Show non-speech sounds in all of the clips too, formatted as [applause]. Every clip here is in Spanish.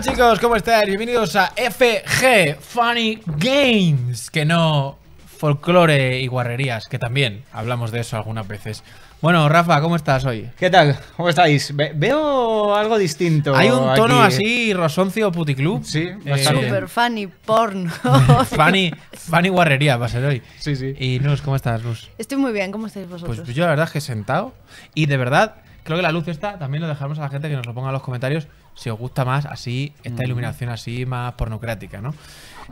chicos, ¿cómo estáis? Bienvenidos a FG Funny Games Que no folclore y guarrerías, que también hablamos de eso algunas veces bueno, Rafa, ¿cómo estás hoy? ¿Qué tal? ¿Cómo estáis? veo algo distinto. Hay un tono así, rosoncio puticlub. Sí, eh, super funny porno. [laughs] funny, funny guarrería va a ser hoy. Sí, sí. Y Luz, ¿cómo estás, Luz? Estoy muy bien, ¿cómo estáis vosotros? Pues yo la verdad es que sentado y de verdad creo que la luz está. también lo dejamos a la gente que nos lo ponga en los comentarios si os gusta más así, esta mm. iluminación así más pornocrática, ¿no?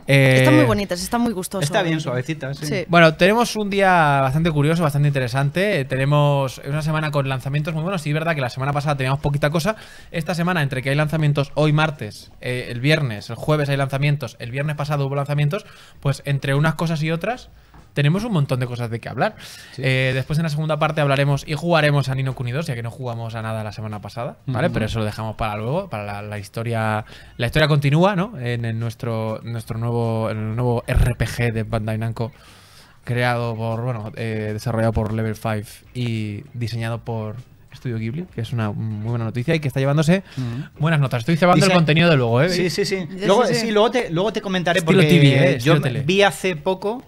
están muy eh, bonitas, están muy gustosas. Está bien suavecita, sí. Bueno, tenemos un día bastante curioso, bastante interesante. Eh, tenemos una semana con lanzamientos muy buenos. Sí, es verdad que la semana pasada teníamos poquita cosa. Esta semana, entre que hay lanzamientos hoy martes, eh, el viernes, el jueves hay lanzamientos, el viernes pasado hubo lanzamientos, pues entre unas cosas y otras tenemos un montón de cosas de qué hablar. Eh, después en la segunda parte hablaremos y jugaremos a Nino Kuni 2, ya que no jugamos a nada la semana pasada, ¿vale? Pero eso lo dejamos para luego, para la, historia. La historia continúa, ¿no? En, nuestro, nuestro nuevo, el nuevo RPG de Bandai Namco creado por, bueno, eh, desarrollado por Level 5 y diseñado por Studio Ghibli, que es una muy buena noticia y que está llevándose buenas notas. Estoy cebando el contenido de luego, ¿eh? Sí, sí, sí. Luego, te, luego te comentaré porque ¿eh? yo vi hace poco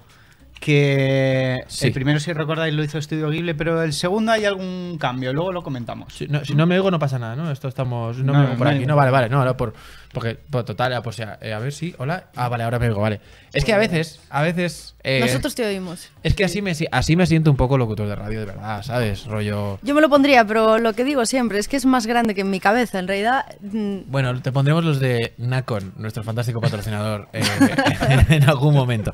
que el primero, si recordáis, lo hizo Estudio Ghibli, pero el segundo hay algún cambio, luego lo comentamos. Si no, me oigo, no pasa nada, ¿no? Esto estamos. No, me oigo por aquí. No, vale, vale, no, ahora por, porque, pues, total, ah, pues eh, a ver si, hola. Ah, vale, ahora me digo, vale. Es que a veces, a veces. Eh, Nosotros te oímos. Es que así me, así me siento un poco locutor de radio, de verdad, ¿sabes? Rollo. Yo me lo pondría, pero lo que digo siempre es que es más grande que en mi cabeza, en realidad. Mm, bueno, te pondremos los de Nacon, nuestro fantástico patrocinador, eh, [laughs] en algún momento.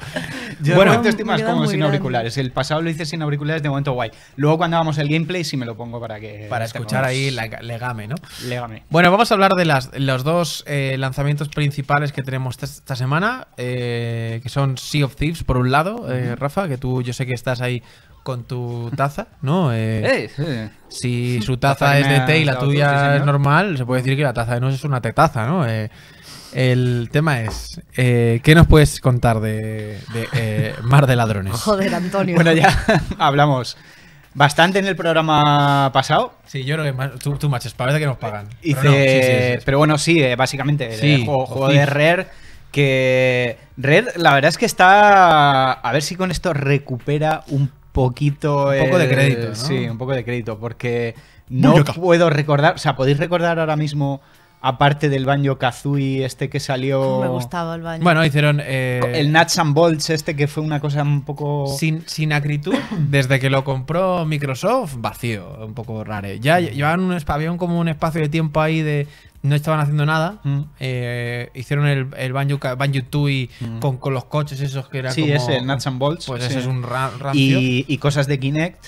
bueno, te estoy más sin auriculares. El pasado lo hice sin auriculares, de momento guay. Luego, cuando hagamos el gameplay, sí me lo pongo para que. Para escuchar ahí la, legame, ¿no? Legame. Bueno, vamos a hablar de las, los dos. Eh, lanzamientos principales que tenemos esta semana, eh, que son Sea of Thieves, por un lado, eh, Rafa, que tú yo sé que estás ahí con tu taza, ¿no? [laughs] Si su taza, es de té y la tuya este es normal, se puede decir que la taza de no es una tetaza, ¿no? el tema es, ¿qué nos puedes contar de, de Mar de Ladrones? [laughs] Joder, Antonio. Bueno, ya [laughs] hablamos bastante en el programa pasado. Sí, yo creo que más, tú, tú parece que nos pagan. pero, bueno, sí, eh, básicamente, el eh, juego, de red Que Red, la verdad es que está. A ver si con esto recupera un poquito. Un poco de crédito. Sí, un poco de crédito, porque no puedo recordar. O sea, podéis recordar ahora mismo aparte del baño Kazooie, este que salió. Me gustaba el baño. Bueno, hicieron. Eh, el Nuts and Bolts, este que fue una cosa un poco. Sin, sin acritud, desde que lo compró Microsoft, vacío, un poco raro. Ya mm. llevaban un, había como un espacio de tiempo ahí de. No estaban haciendo nada. Mm. Eh, hicieron el, el Banjo, Tui mm. con, con, los coches esos que eran. Sí, ese, el Nuts Bolts. Pues ese es un Y, y cosas de Kinect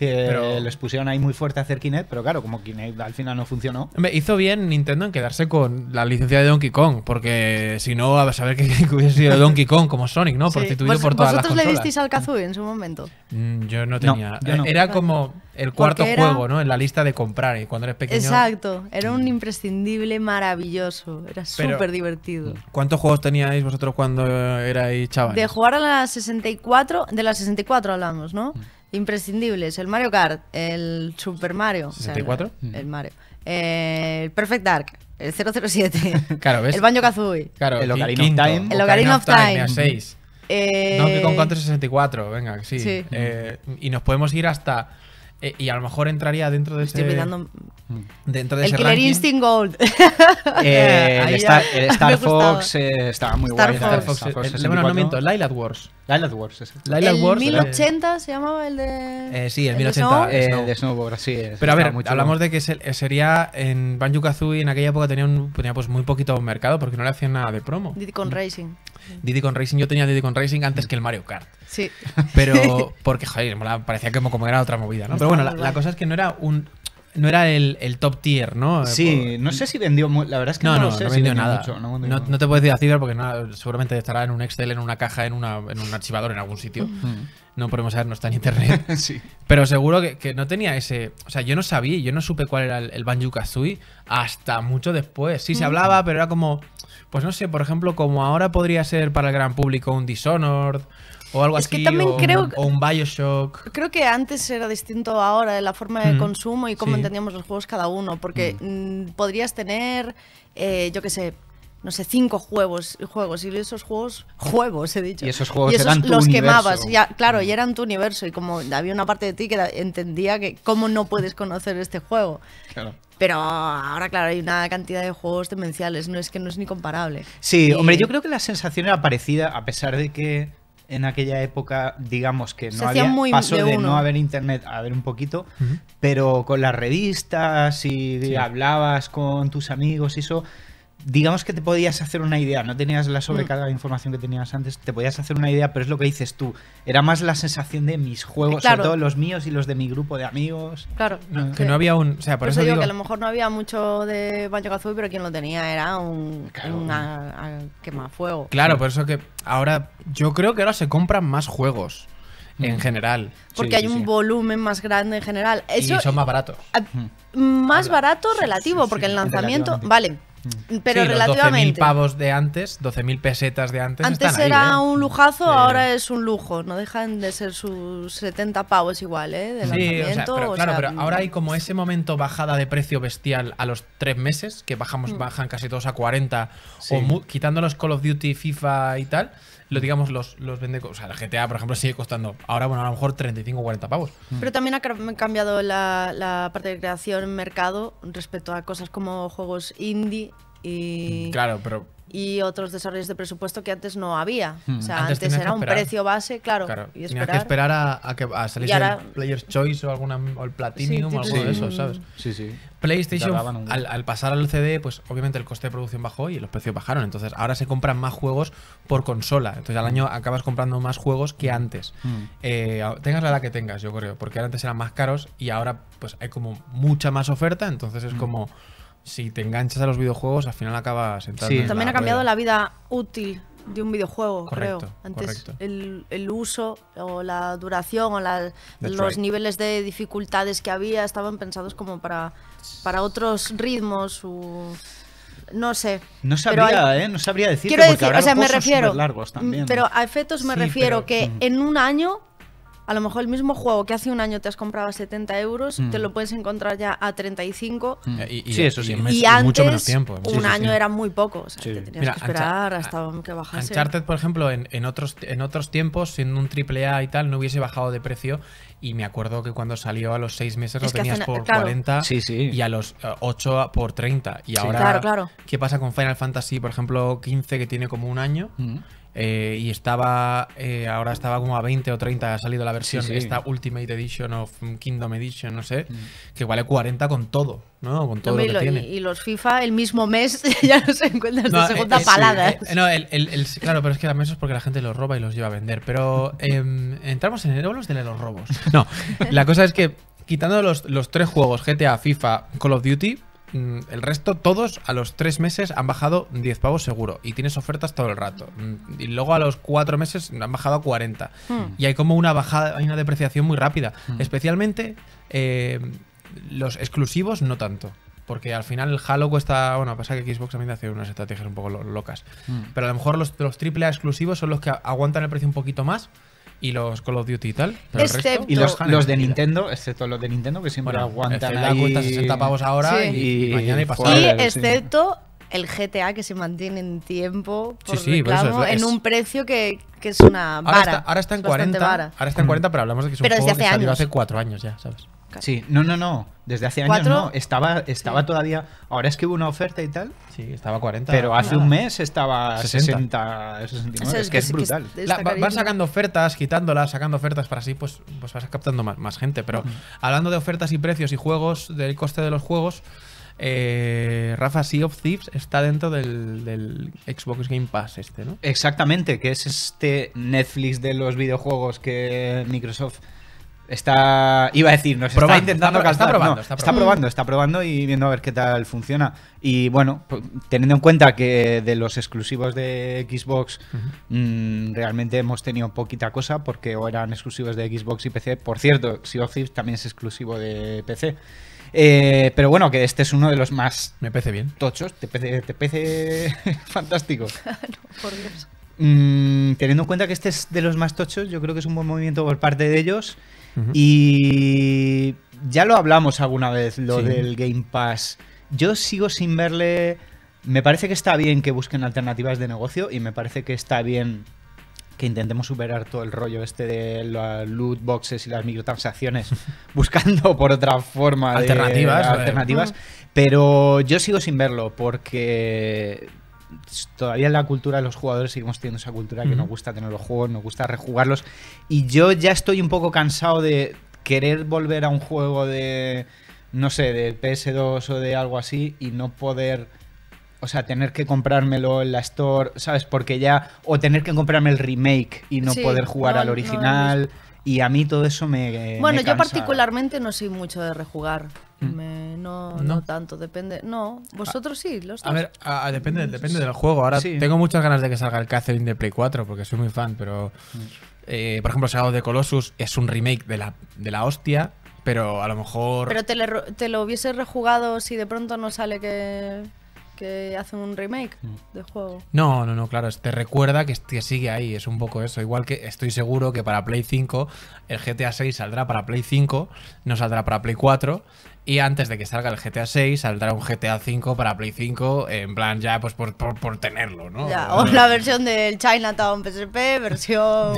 que pero... les pusieron ahí muy fuerte a hacer Kinect, pero claro, como Kinect al final no funcionó. hizo bien Nintendo en quedarse con la licencia de Donkey Kong, porque si no, a saber que, [laughs] hubiese sido Donkey Kong como Sonic, ¿no? Porque sí. por todas ¿Vosotros le disteis al Kazooie en su momento? Mm, yo no tenía. Era como el cuarto juego, ¿no? En la lista de comprar, y cuando eres pequeño. Exacto, era un mm. imprescindible maravilloso, era súper divertido. ¿Cuántos juegos teníais vosotros cuando eh, erais chavales? De jugar a las 64, de las 64 hablamos, ¿no? Mm. Imprescindibles, el Mario Kart, el Super Mario. 64. el, Mario. Eh, el Perfect Dark, el 007. [laughs] El Banjo Kazooie. el Ocarina of Time. El Ocarina, of Time. Time 6. Eh... No, que con 64, venga, sí. Eh, y nos podemos ir hasta eh, y a lo mejor entraría dentro de este ese. Mm. Dentro de el ese Killer Instinct Gold. [laughs] Eh, Star, Fox eh, estaba muy Star guay. Star Fox. El, eh, bueno, no miento, el Lilith Wars. Lilith Wars, ese. el 1080 se llamaba el de. sí, el, 1080. De, Snow? de Snowboard, sí. Pero a ver, hablamos de que sería en Banjo Kazooie en aquella época tenía, pues muy poquito mercado porque no le hacían nada de promo. Con mm. Racing. Diddy con Racing, yo tenía Diddy con Racing antes que el Mario Kart. Sí. [laughs] Pero, porque, joder, parecía como, como era otra movida, ¿no? Pero bueno, la, cosa es que no era un, no era el, top tier, ¿no? Sí, no sé si vendió la verdad es que no, sé, no vendió nada. no, no, te puedes decir la porque seguramente estará en un Excel, en una caja, en, un archivador, en algún sitio. Mm. No podemos saber, no está en internet. [laughs] sí. Pero seguro que, no tenía ese. O sea, yo no sabía, yo no supe cuál era el, el Banjo Kazooie hasta mucho después. Sí, se mm. hablaba, pero era como pues no sé, por ejemplo, como ahora podría ser para el gran público un Dishonored o algo así, o, un Bioshock. Creo que antes era distinto ahora de la forma de mm. consumo y cómo entendíamos los juegos cada uno, porque mm. Mm, podrías tener, eh, yo qué sé, no sé, cinco juegos, juegos y esos juegos, [laughs] juegos he dicho. Y esos juegos y esos eran los quemabas, ya, claro, y eran tu universo y como había una parte de ti que entendía que cómo no puedes conocer este juego. Claro. Pero ahora, claro, hay una cantidad de juegos demenciales, no es que no es ni comparable. Sí, hombre, yo creo que la sensación era parecida, a pesar de que en aquella época, digamos que no había paso de, no haber internet a ver un poquito, pero con las revistas y hablabas con tus amigos y eso, digamos que te podías hacer una idea, no tenías la sobrecarga mm. de información que tenías antes, te podías hacer una idea, pero es lo que dices tú. Era más la sensación de mis juegos, sobre todo los míos y los de mi grupo de amigos. Claro. que eh, no había un. O sea, por, eso, a lo mejor no había mucho de Banjo pero quien lo tenía era un. Claro. un quemafuego. Claro, por eso que ahora. Yo creo que ahora se compran más juegos en mm. general. Porque hay un volumen más grande en general. Eso, y son más baratos. Mm. más barato relativo, porque el lanzamiento. Vale, Mm. Pero relativamente. 12.000 pavos de antes, 12.000 pesetas de antes. Antes era ¿eh? un lujazo, ahora es un lujo. No dejan de ser sus 70 pavos igual, ¿eh? De sí, o pero, claro, pero ahora hay como mm. ese momento bajada de precio bestial a los 3 meses, que bajamos, mm. bajan casi todos a 40, o quitando los Call of Duty, FIFA y tal lo, digamos, los, los vende. O sea, la GTA, por ejemplo, sigue costando ahora, bueno, a lo mejor 35 o 40 pavos. Mm. Pero también ha cambiado la, parte de creación mercado respecto a cosas como juegos indie y. Claro, pero y otros desarrollos de presupuesto que antes no había. O hmm. sea, antes, era un precio base, claro. Y esperar. Tenías que esperar a, que a saliese el Player's Choice o, alguna, o el Platinum o algo de eso, ¿sabes? Sí, sí. PlayStation, al, pasar al CD, pues obviamente el coste de producción bajó y los precios bajaron. Entonces ahora se compran más juegos por consola. Entonces al hmm. año acabas comprando más juegos que antes. Hmm. Eh, tengas la edad que tengas, yo creo. Porque antes eran más caros y ahora pues hay como mucha más oferta. Entonces es como si te enganchas a los videojuegos, al final acabas entrando. Sí. También ha cambiado la vida útil de un videojuego, creo. Antes El, el, uso o la duración o los niveles de dificultades que había estaban pensados como para, para otros ritmos. no sé. No sabría, ¿eh? No sabría decirte, quiero decir. Quiero decir, o me refiero. Largos también. Pero a efectos me refiero que en un año a lo mejor el mismo juego que hace un año te has comprado a 70 euros, te mm. lo puedes encontrar ya a 35. Mm. Eh, y, sí, eso sí. Y, mucho menos tiempo. Un año era muy poco. O te tenías que esperar hasta ah, que bajase. Uncharted, por ejemplo, en, otros, en otros tiempos, siendo un AAA y tal, no hubiese bajado de precio. Y me acuerdo que cuando salió a los seis meses lo tenías por 40 y a los 8 eh, por 30. Y ahora, claro, ¿qué pasa con Final Fantasy, por ejemplo, 15 que tiene como un año? Mm. Eh, y estaba. Eh, ahora estaba como a 20 o 30. Ha salido la versión, esta Ultimate Edition of Kingdom Edition, no sé. Mm. Que vale 40 con todo, ¿no? Con todo lo que y, tiene. Y los FIFA el mismo mes [laughs] ya no se encuentran de segunda eh, palada. no, claro, pero es que mes es porque la gente los roba y los lleva a vender. Pero em, entramos en el los de los robos. No, la cosa es que quitando los, los tres juegos, GTA, FIFA, Call of Duty Mm, el resto, todos a los tres meses han bajado 10 pavos seguro y tienes ofertas todo el rato. Mm, y luego a los 4 meses han bajado a 40. Hmm. Y hay como una bajada, hay una depreciación muy rápida. Hmm. Especialmente eh, los exclusivos, no tanto. Porque al final el Halo cuesta. Bueno, pasa que Xbox también hace unas estrategias un poco locas. Hmm. Pero a lo mejor los, los A exclusivos son los que aguantan el precio un poquito más y los Call of Duty y tal. Pero excepto, y los, los, de Nintendo, excepto los de Nintendo que siempre bueno, aguantan. La cuenta 60 pavos ahora sí. y, y, mañana y pasado. Y excepto el GTA que se mantiene en tiempo por sí, sí, pues reclamo, por eso es, en un precio que, que es una vara. Ahora está, en 40, ahora está en 40, pero hablamos de que es un pero juego desde hace que hace 4 años ya, ¿sabes? Sí, no, no, no. Desde hace años no. Estaba, estaba todavía. Ahora es que hubo una oferta y tal. Sí, estaba 40. Pero hace un mes estaba 60, es que, es brutal. van sacando ofertas, quitándolas, sacando ofertas para así, pues, pues vas captando más, más gente. Pero hablando de ofertas y precios y juegos, del coste de los juegos. Eh, Rafa, Sea of Thieves está dentro del, del, Xbox Game Pass este, ¿no? Exactamente, que es este Netflix de los videojuegos que Microsoft Está. Iba a decir, nos está intentando está, probando, está, probando, está probando. y viendo a ver qué tal funciona. Y bueno, teniendo en cuenta que de los exclusivos de Xbox mm, realmente hemos tenido poquita cosa porque o eran exclusivos de Xbox y PC. Por cierto, Sea también es exclusivo de PC. Eh, pero bueno, que este es uno de los más. Me parece bien. Tochos, te parece, [laughs] fantástico. [laughs] Mm, teniendo en cuenta que este es de los más tochos, yo creo que es un buen movimiento por parte de ellos. Y ya lo hablamos alguna vez, lo del Game Pass. Yo sigo sin verle... Me parece que está bien que busquen alternativas de negocio y me parece que está bien que intentemos superar todo el rollo este de las loot boxes y las microtransacciones [laughs] buscando por otra forma alternativas, alternativas, ¿eh? pero yo sigo sin verlo porque todavía en la cultura de los jugadores seguimos teniendo esa cultura que nos gusta tener los juegos, nos gusta rejugarlos. Y yo ya estoy un poco cansado de querer volver a un juego de, no sé, de PS2 o de algo así y no poder... O sea, tener que comprármelo en la store, ¿sabes? Porque ya. O tener que comprarme el remake y no poder jugar ah, al original. y a mí todo eso me. Bueno, yo particularmente no soy mucho de rejugar. Mm. no, no, tanto, depende. No, vosotros sí, los dos. A ver, depende, depende del juego. Ahora tengo muchas ganas de que salga el Catherine de Play 4 porque soy muy fan, pero. Mm. Eh, por ejemplo, Shadow de Colossus es un remake de la, hostia, pero a lo mejor. Pero te, lo hubiese rejugado si de pronto no sale que que hacen un remake mm. de juego. No, no, no, claro, te recuerda que, sigue ahí, es un poco eso. Igual que estoy seguro que para Play 5, el GTA 6 saldrá para Play 5, no saldrá para Play 4, y antes de que salga el GTA 6, saldrá un GTA 5 para Play 5, en plan ya pues por, tenerlo, ¿no? Ya, o la versión del Chinatown PSP, versión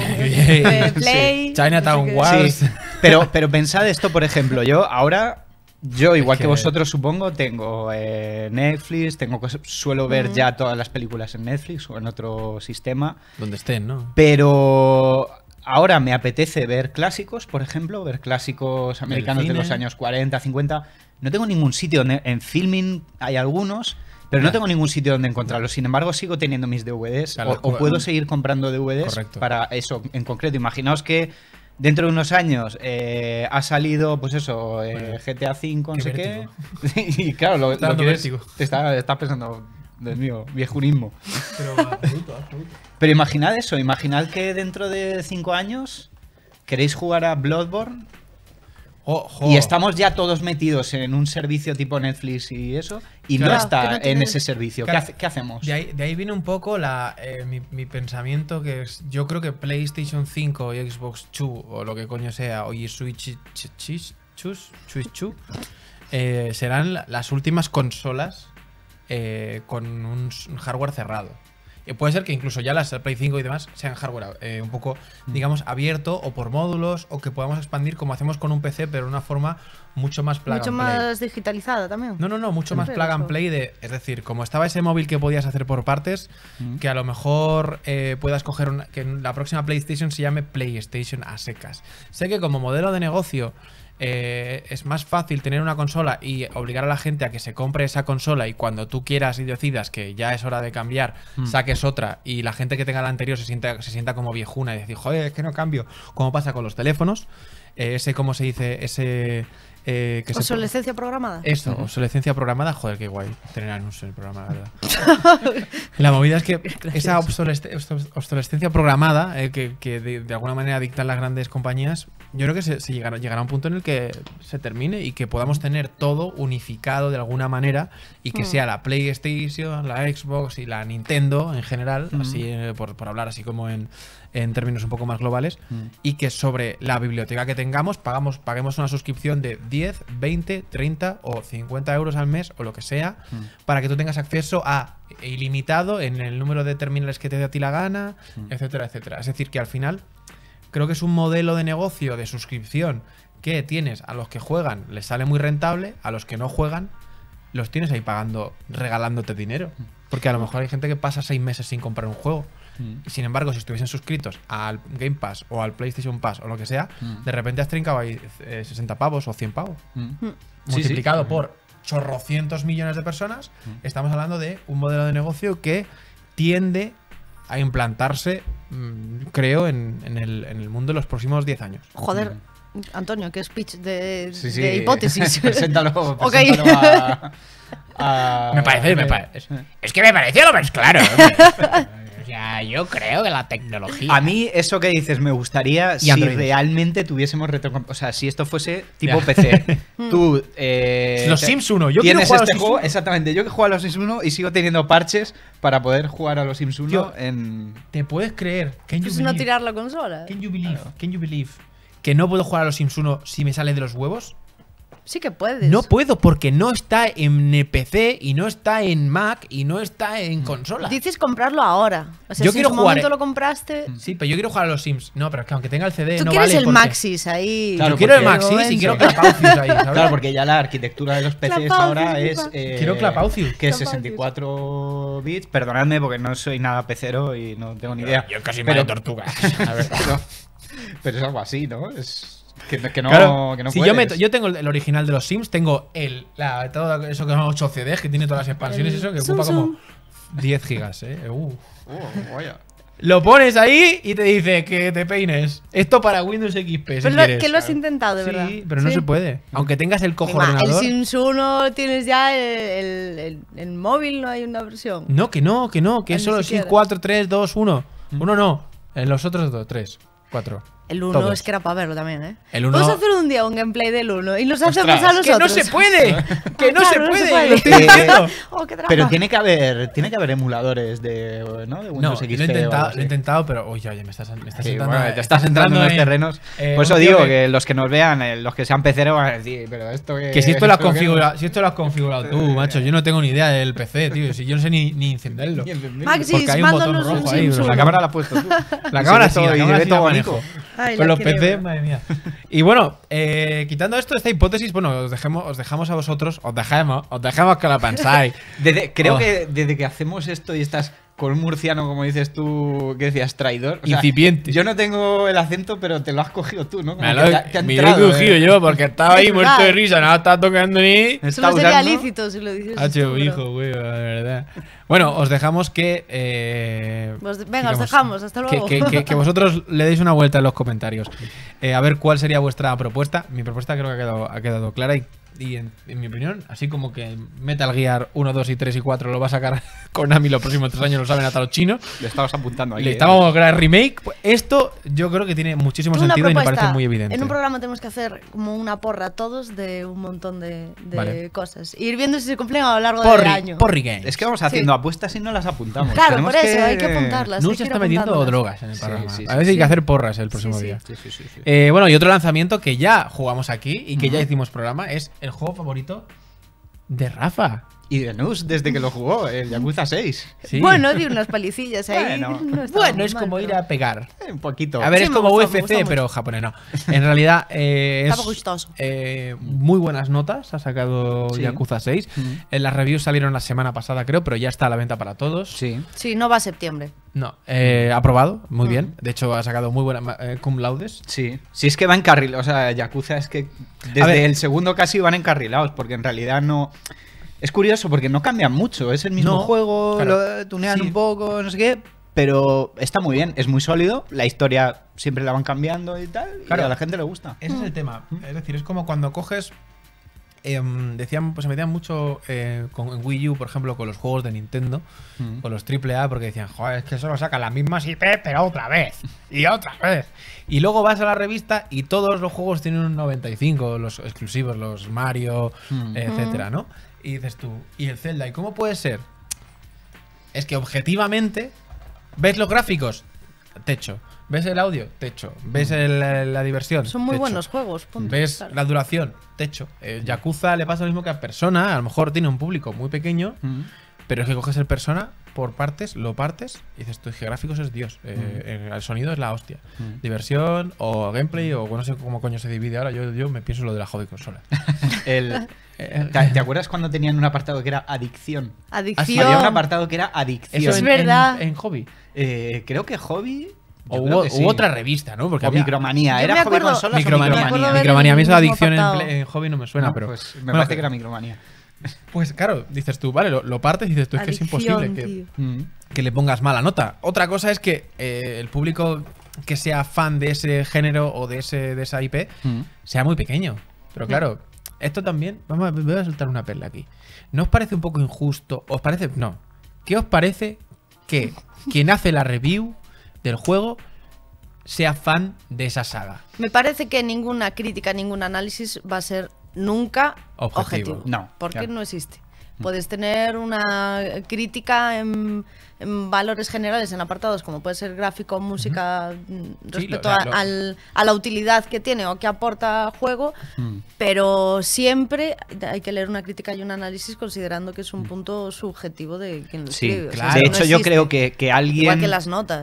[laughs] Play. Chinatown Wars. Pero, pero pensad esto, por ejemplo, yo ahora yo, igual que... vosotros, supongo, tengo eh, Netflix, tengo suelo ver ya todas las películas en Netflix o en otro sistema. Donde estén, ¿no? Pero Ahora me apetece ver clásicos, por ejemplo, ver clásicos americanos de los años 40, 50. No tengo ningún sitio, en filming hay algunos, pero no tengo ningún sitio donde encontrarlos. Sin embargo, sigo teniendo mis DVDs o, puedo seguir comprando DVDs para eso en concreto. Imaginaos que dentro de unos años eh, ha salido, pues eso, eh, GTA V, no sé qué. [laughs] y claro, lo, que te estás pensando, Dios mío, viejunismo. Pero, absoluto, absoluto. Pero imaginad eso, imaginad que dentro de cinco años queréis jugar a Bloodborne Y estamos ya todos metidos en un servicio tipo Netflix y eso, y no está en ese servicio. ¿Qué, hacemos? De ahí, viene un poco eh, mi, pensamiento, que es, yo creo que PlayStation 5 y Xbox 2, o lo que coño sea, o y Switch, eh, serán las últimas consolas eh, con un hardware cerrado. Eh, puede ser que incluso ya las Play 5 y demás sean hardware eh, un poco, mm. digamos, abierto o por módulos o que podamos expandir como hacemos con un PC, pero de una forma mucho más plug mucho and play. más digitalizada también. No, no, no, mucho más plug and play de, es decir, como estaba ese móvil que podías hacer por partes, mm. que a lo mejor eh, puedas coger una, que la próxima PlayStation se llame PlayStation a secas. Sé que como modelo de negocio eh, es más fácil tener una consola y obligar a la gente a que se compre esa consola y cuando tú quieras y decidas que ya es hora de cambiar, hmm. saques otra y la gente que tenga la anterior se sienta, se sienta como viejuna y decir, joder, es que no cambio, como pasa con los teléfonos, eh, ese, ¿cómo se dice? Ese eh, obsolescencia programada. Eso, obsolescencia programada, joder, qué guay. Tener un en el programa, [laughs] la movida es que esa obsolescencia programada, eh, que, de, alguna manera dictan las grandes compañías, yo creo que se, llegará, a un punto en el que se termine y que podamos tener todo unificado de alguna manera y que mm. sea la PlayStation, la Xbox y la Nintendo en general, así mm. eh, por hablar así como en, en términos un poco más globales, mm. y que sobre la biblioteca que tengamos pagamos, paguemos una suscripción de 10, 20, 30 o 50 euros al mes o lo que sea, mm. para que tú tengas acceso a ilimitado en el número de terminales que te dé a ti la gana, mm. etcétera, etcétera. Es decir, que al final creo que es un modelo de negocio de suscripción que tienes a los que juegan les sale muy rentable, a los que no juegan los tienes ahí pagando, regalándote dinero. Porque a lo mejor hay gente que pasa seis meses sin comprar un juego. Mm. Sin embargo, si estuviesen suscritos al Game Pass o al PlayStation Pass o lo que sea, mm. de repente has trincado ahí 60 eh, pavos o 100 pavos. Mm. Multiplicado por chorrocientos millones de personas, estamos hablando de un modelo de negocio que tiende a implantarse, creo, en, el, mundo en los próximos 10 años. Joder, Antonio, qué speech de, hipótesis. preséntalo, Me parece, me parece. Es que me parece lo más claro. [laughs] yo creo que la tecnología. A mí, eso que dices, me gustaría si realmente tuviésemos retro. O sea, si esto fuese tipo PC. [laughs] Hmm. Tú. Eh, los Sims 1, yo quiero jugar este a los juego, Sims 1. Exactamente, yo que juego a los Sims 1 y sigo teniendo parches para poder jugar a los Sims 1 en. ¿Te puedes creer? Can pues no tirar la consola. Can you Can you believe? Que no puedo jugar a los Sims 1 si me salen de los huevos. Sí que puedes. No puedo porque no está en PC y no está en Mac y no está en mm. consola. Dices comprarlo ahora. O sea, yo quiero momento eh. lo compraste. Mm. Sí, pero yo quiero jugar a los Sims. No, pero es que aunque tenga el CD ¿Tú no quieres el Maxis ahí. Claro, quiero el Maxis y quiero Clapaucius ahí. [laughs] Claro, porque ya la arquitectura de los PCs ahora es eh, quiero Clapaucius, que es 64 bits. Perdonadme porque no soy nada pecero y no tengo ni idea. Yo casi me lo tortuga. [laughs] pero es algo así, ¿no? Es que, no, si yo, meto, yo tengo el original de los Sims, tengo el, eso que son 8 CDs, que tiene todas las expansiones, y eso que ocupa como 10 gigas, eh. Uh. Oh, lo pones ahí y te dice que te peines. Esto para Windows XP. Pero que lo has intentado, de verdad. Sí, pero no se puede. Aunque tengas el cojo ordenador. El Sims 1 tienes ya el, móvil, no hay una versión. No, que no, que no, que es ah, solo Sims 4, 3, 2, 1. uno no. En los otros dos, 3, 4. El 1 es que era para verlo también, ¿eh? El Vamos a hacer un día un gameplay del 1 y nos hacemos a otros ¡Que no se puede! [laughs] ¡Que no, se, puede. [laughs] Eh, [laughs] oh, pero tiene que haber tiene que haber emuladores de, ¿no? de Windows no, Lo he, intentado, intentado, pero oye, oye, me estás, me estás te estás entrando en los terrenos. Eh, Por eso digo que... los que nos vean, eh, los que sean peceros, van a decir, pero esto que. si esto, lo has configurado, si esto lo has configurado tú, macho, yo no tengo ni idea del PC, tío. Si yo no sé ni, ni encenderlo. Maxis, porque hay un botón rojo La cámara la ha puesto tú. La cámara sí, y todo bonito madre mía. [laughs] Y bueno, eh, quitando esto, esta hipótesis, bueno, os, dejemos, os dejamos a vosotros, os dejamos, os dejamos que la pensáis. [laughs] creo oh. que desde que hacemos esto y estas con murciano, como dices tú, que decías traidor. Incipiente. Yo no tengo el acento, pero te lo has cogido tú, ¿no? me lo, he cogido ¿eh? yo, porque estaba ahí muerto de risa, nada, estaba tocando ni. Eso no sería lícito si lo dices. hijo, güey, la verdad. Bueno, os dejamos que. Eh, venga, os dejamos, hasta luego. Que, que, que, [laughs] vosotros le deis una vuelta en los comentarios. Eh, a ver cuál sería vuestra propuesta. Mi propuesta creo que ha quedado, ha quedado clara y y en, mi opinión, así como que Metal Gear 1, 2 y 3 y 4 lo va a sacar [laughs] Konami los próximos tres años, lo saben hasta los chinos. Le estamos apuntando ahí. Le ¿eh? estábamos eh. el remake. Pues esto yo creo que tiene muchísimo sentido y me parece muy evidente. En un programa tenemos que hacer como una porra todos de un montón de, cosas. ir viendo si se cumplen a lo largo del año. Porri Es que vamos haciendo apuestas y no las apuntamos. Claro, por eso, hay que apuntarlas. No está metiendo drogas en el programa. a veces hay que hacer porras el próximo día. Eh, bueno, y otro lanzamiento que ya jugamos aquí y que ya hicimos programa es el juego favorito de Rafa y desde que lo jugó, el Yakuza 6. Bueno, di unas palicillas ahí. Bueno, no es como ir a pegar. Un poquito. A ver, es como UFC, pero japonés no. En realidad, eh, es, eh, muy buenas notas ha sacado Yakuza 6. Mm. Eh, las reviews salieron la semana pasada, creo, pero ya está a la venta para todos. Sí. Sí, no va a septiembre. No, ha aprobado, muy mm. bien. De hecho, ha sacado muy buenas cum laudes. Sí, sí, es que va en carril. O sea, Yakuza es que desde el segundo casi van encarrilados, porque en realidad no. Es curioso porque no cambian mucho, es el mismo juego, lo tunean un poco, no sé qué, pero está muy bien, es muy sólido, la historia siempre la van cambiando y tal, claro. a la gente le gusta. Ese es el mm. tema, mm. es decir, es como cuando coges... Em, decían, pues se metían mucho eh, con en Wii U, por ejemplo, con los juegos de Nintendo, mm. con los AAA, porque decían, joder, es que solo sacan las mismas IP, pero otra vez, y otra vez. Y luego vas a la revista y todos los juegos tienen un 95, los exclusivos, los Mario, etcétera, ¿no? Y dices tú, ¿y el Zelda? ¿Y cómo puede ser? Es que objetivamente, ¿ves los gráficos? Techo. ¿Ves el audio? Techo. ¿Ves mm. la, diversión? Son muy buenos juegos. ¿Ves la duración? Techo. El mm. Yakuza le pasa lo mismo que a Persona. A lo mejor tiene un público muy pequeño, mm. pero es que coges el Persona por partes, lo partes y dices, tú, gráficos es Dios. Eh, eh, el sonido es la hostia. Diversión o gameplay o no sé cómo coño se divide ahora. Yo, yo me pienso lo de la hobby consola. [laughs] el, eh, ¿Te, acuerdas cuando tenían un apartado que era adicción? Adicción. Había un apartado que era adicción. es en, verdad. En, hobby. Eh, creo que hobby. O hubo, otra revista, ¿no? Porque o micromanía. ¿Era micromanía, micromanía? A mí esa adicción en, hobby no me suena, pero. Pues me parece que era micromanía. Pues claro, dices tú, vale, lo, partes y dices tú, es que es imposible mm. que, le pongas mala nota. Otra cosa es que eh, el público que sea fan de ese género o de, ese, de esa IP mm. sea muy pequeño. Pero mm. claro, esto también, vamos a, voy a soltar una perla aquí. ¿No os parece un poco injusto? ¿Os parece? No. ¿Qué os parece que [laughs] quien hace la review del juego sea fan de esa saga? Me parece que ninguna crítica, ningún análisis va a ser nunca objetivo. No. Porque no existe. Puedes tener una crítica en, valores generales, en apartados como puede ser gráfico, música, mm, respecto a, al, a, la utilidad que tiene o que aporta juego, pero siempre hay que leer una crítica y un análisis considerando que es un punto subjetivo de quien lo sí, de hecho, yo creo que, alguien.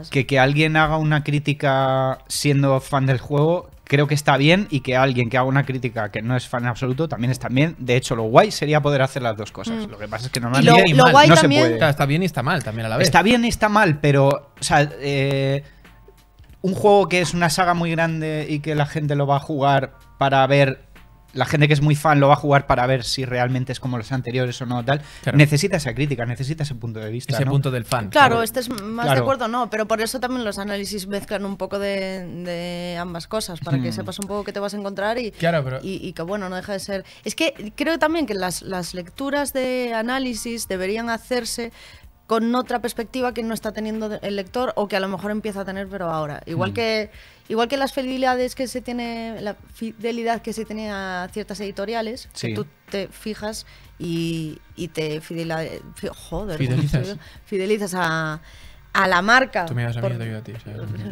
Que, que alguien haga una crítica siendo fan del juego creo que está bien y que alguien que haga una crítica que no es fan absoluto también está bien. De hecho, lo guay sería poder hacer las dos cosas. Mm. Lo que pasa es que normalmente no se puede. está bien y está mal también a la vez. Está bien y está mal, pero, o sea, eh, un juego que es una saga muy grande y que la gente lo va a jugar para ver la gente que es muy fan lo va a jugar para ver si realmente es como los anteriores o no, tal. Necesita esa crítica, necesita ese punto de vista. Ese punto del fan. Claro, este es más de acuerdo, no, pero por eso también los análisis mezclan un poco de, ambas cosas, para que mm. sepas un poco qué te vas a encontrar y, y, que, bueno, no deja de ser. Es que creo también que las, las lecturas de análisis deberían hacerse con otra perspectiva que no está teniendo el lector o que a lo mejor empieza a tener pero ahora. Igual mm. que igual que las fidelidades que se tiene la fidelidad que se tenía a ciertas editoriales, tú te fijas y, te fidelizas, a, la marca.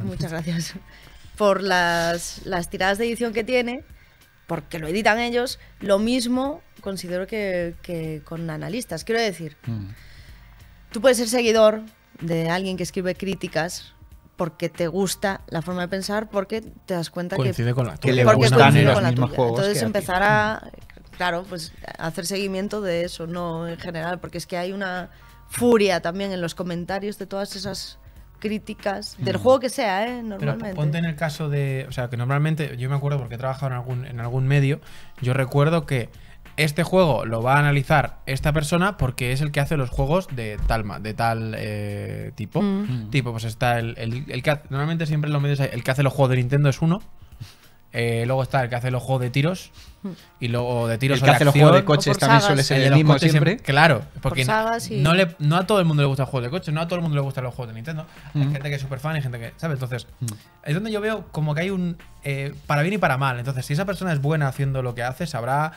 Muchas gracias. Por las, tiradas de edición que tiene, porque lo editan ellos, lo mismo considero que, con analistas. Quiero decir, mm. Tú puedes ser seguidor de alguien que escribe críticas porque te gusta la forma de pensar, porque te das cuenta que, coincide con la tuya. Entonces empezar a, claro, pues hacer seguimiento de eso, no en general, porque es que hay una furia también en los comentarios de todas esas críticas del mm. juego que sea, ¿eh? Normalmente. ponte en el caso de, o sea, que normalmente, yo me acuerdo porque he trabajado en algún, en algún medio, yo recuerdo que este juego lo va a analizar esta persona porque es el que hace los juegos de tal, de tal eh, tipo. Mm. Mm. Tipo, pues está el, que normalmente siempre lo medios ahí, el que hace los juegos de Nintendo es uno. Eh, luego está el que hace los juegos de tiros. Mm. Y luego de tiros el que hace los juegos de coches también suele ser el, mismo siempre. Claro, porque no, no, a todo el mundo le gusta el juego de coches, no a todo el mundo le gustan los juegos de Nintendo. Hay gente que es súper fan y gente que. ¿Sabes? Entonces, es donde yo veo como que hay un. Eh, para bien y para mal. Entonces, si esa persona es buena haciendo lo que hace, sabrá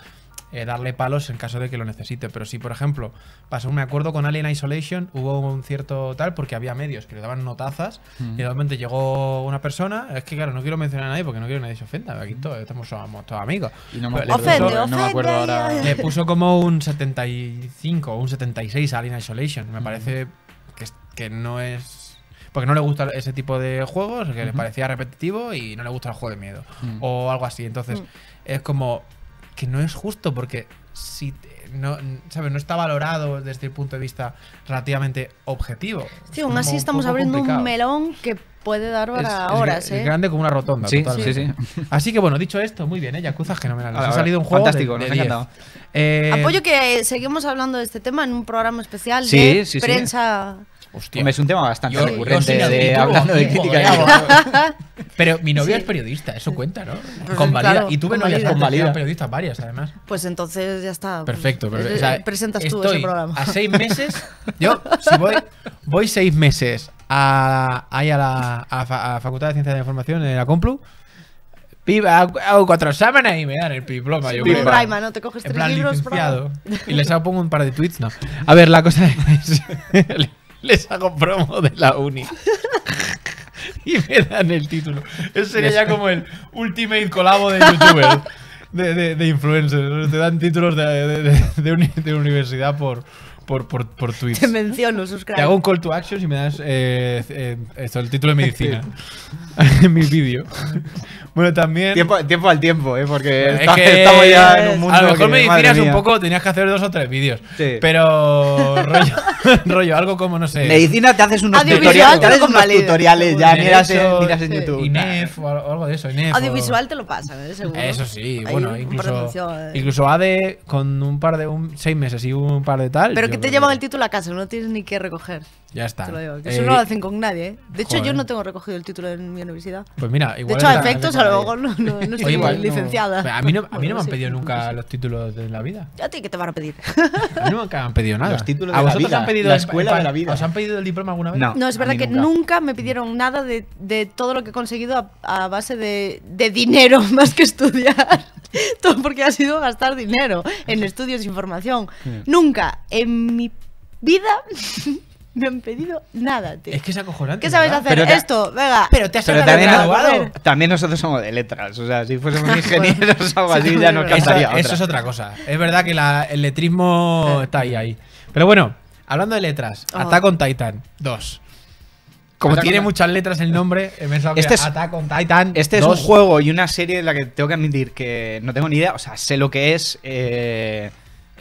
eh, darle palos en caso de que lo necesite. Pero si, por ejemplo, pasó un acuerdo con Alien Isolation, hubo un cierto tal, porque había medios que le daban notazas, y realmente llegó una persona. Es que, claro, no quiero mencionar a nadie porque no quiero que nadie se ofenda. Aquí todos estamos todos amigos. Y no me, ofende, pues ofende, ahora. Le puso como un 75 o un 76 a Alien Isolation. Me parece que, no es porque no le gusta ese tipo de juegos, que le parecía repetitivo y no le gusta el juego de miedo o algo así. Entonces, es como que no es justo porque si no, no está valorado desde el punto de vista relativamente objetivo. Sí, aún así estamos abriendo un melón que puede dar para horas. ¿eh? grande como una rotonda. Así que bueno, dicho esto, muy bien, ella ¿eh? Yakuza fenomenal. Nos ha salido un juego fantástico, ha encantado. Eh, Apoyo que seguimos hablando de este tema en un programa especial de prensa. Hostia. es un tema bastante recurrente de, hablando de crítica. [laughs] Pero mi novia es periodista, eso cuenta, ¿no? Pues convalida. y tuve novias con valida. periodistas varias, además. Pues entonces ya está. Perfecto. Pues, eh, o presentas tú ese programa. A seis meses, yo, si voy, voy seis meses a, ahí la, a Facultad de Ciencias de la Información, en la Complu, hago cuatro exámenes y me dan el diploma. Sí, yo creo. Braima, no te coges tres libros, Y les hago, pongo un par de tweets, no. [laughs] A ver, la cosa es... [laughs] les hago promo de la uni. y me dan el título. Eso sería ya como el ultimate colabo de youtuber. De, de, de influencers. Te dan títulos de, universidad por, por, por, por tweets. Te menciono, suscríbete. Te hago un call to action y me das eh, eh, el título de medicina. en [laughs] mi vídeo. Bueno, también. Tiempo, al tiempo, ¿eh? porque estamos ya en un mundo. A lo mejor que, un poco, tenías que hacer dos o tres vídeos. Pero. [laughs] rollo, algo como, no sé. Medicina, te haces unos tutoriales, te haces tutoriales ya, miras, en, en YouTube. INEF o algo de eso, INEF. Audiovisual te lo pasa, ¿eh? seguro. Eso sí, bueno, incluso. Incluso ADE con un par de. seis meses y un par de tal. Pero que te llevan el título a casa, no tienes ni que recoger. Ya está. Te lo digo. Eso no eh, lo hacen con nadie, ¿eh? De hecho, yo no tengo recogido el título en mi universidad. Pues mira, igual. De hecho, a efectos, luego no, no, [laughs] estoy pues, licenciada. a mí no, me han pedido nunca los títulos de la vida. ¿A ti qué te van a pedir? A mí nunca me han pedido nada. Los títulos ¿A vosotros la han pedido la escuela en la vida. ¿Os han pedido el diploma alguna vez? No, es verdad que nunca. me pidieron nada de, de, todo lo que he conseguido a, base de, de dinero [laughs] más que estudiar. [laughs] todo porque ha sido gastar dinero en estudios, información. Nunca en mi vida me han pedido nada, tío. Es que es acojonante. ¿Qué sabes hacer? Esto, venga. Pero te has también, también nosotros somos de letras. O sea, si fuésemos [laughs] ingenieros o algo así, ya nos cantaría. Eso, es otra cosa. Es verdad que el letrismo eh. está ahí, ahí. Pero bueno, hablando de letras, ah. Attack on Titan 2. Como tiene muchas letras el nombre, he pensado este que es, Attack on Titan. Este es un juego y una serie de la que tengo que admitir que no tengo ni idea. O sea, sé lo que es. Eh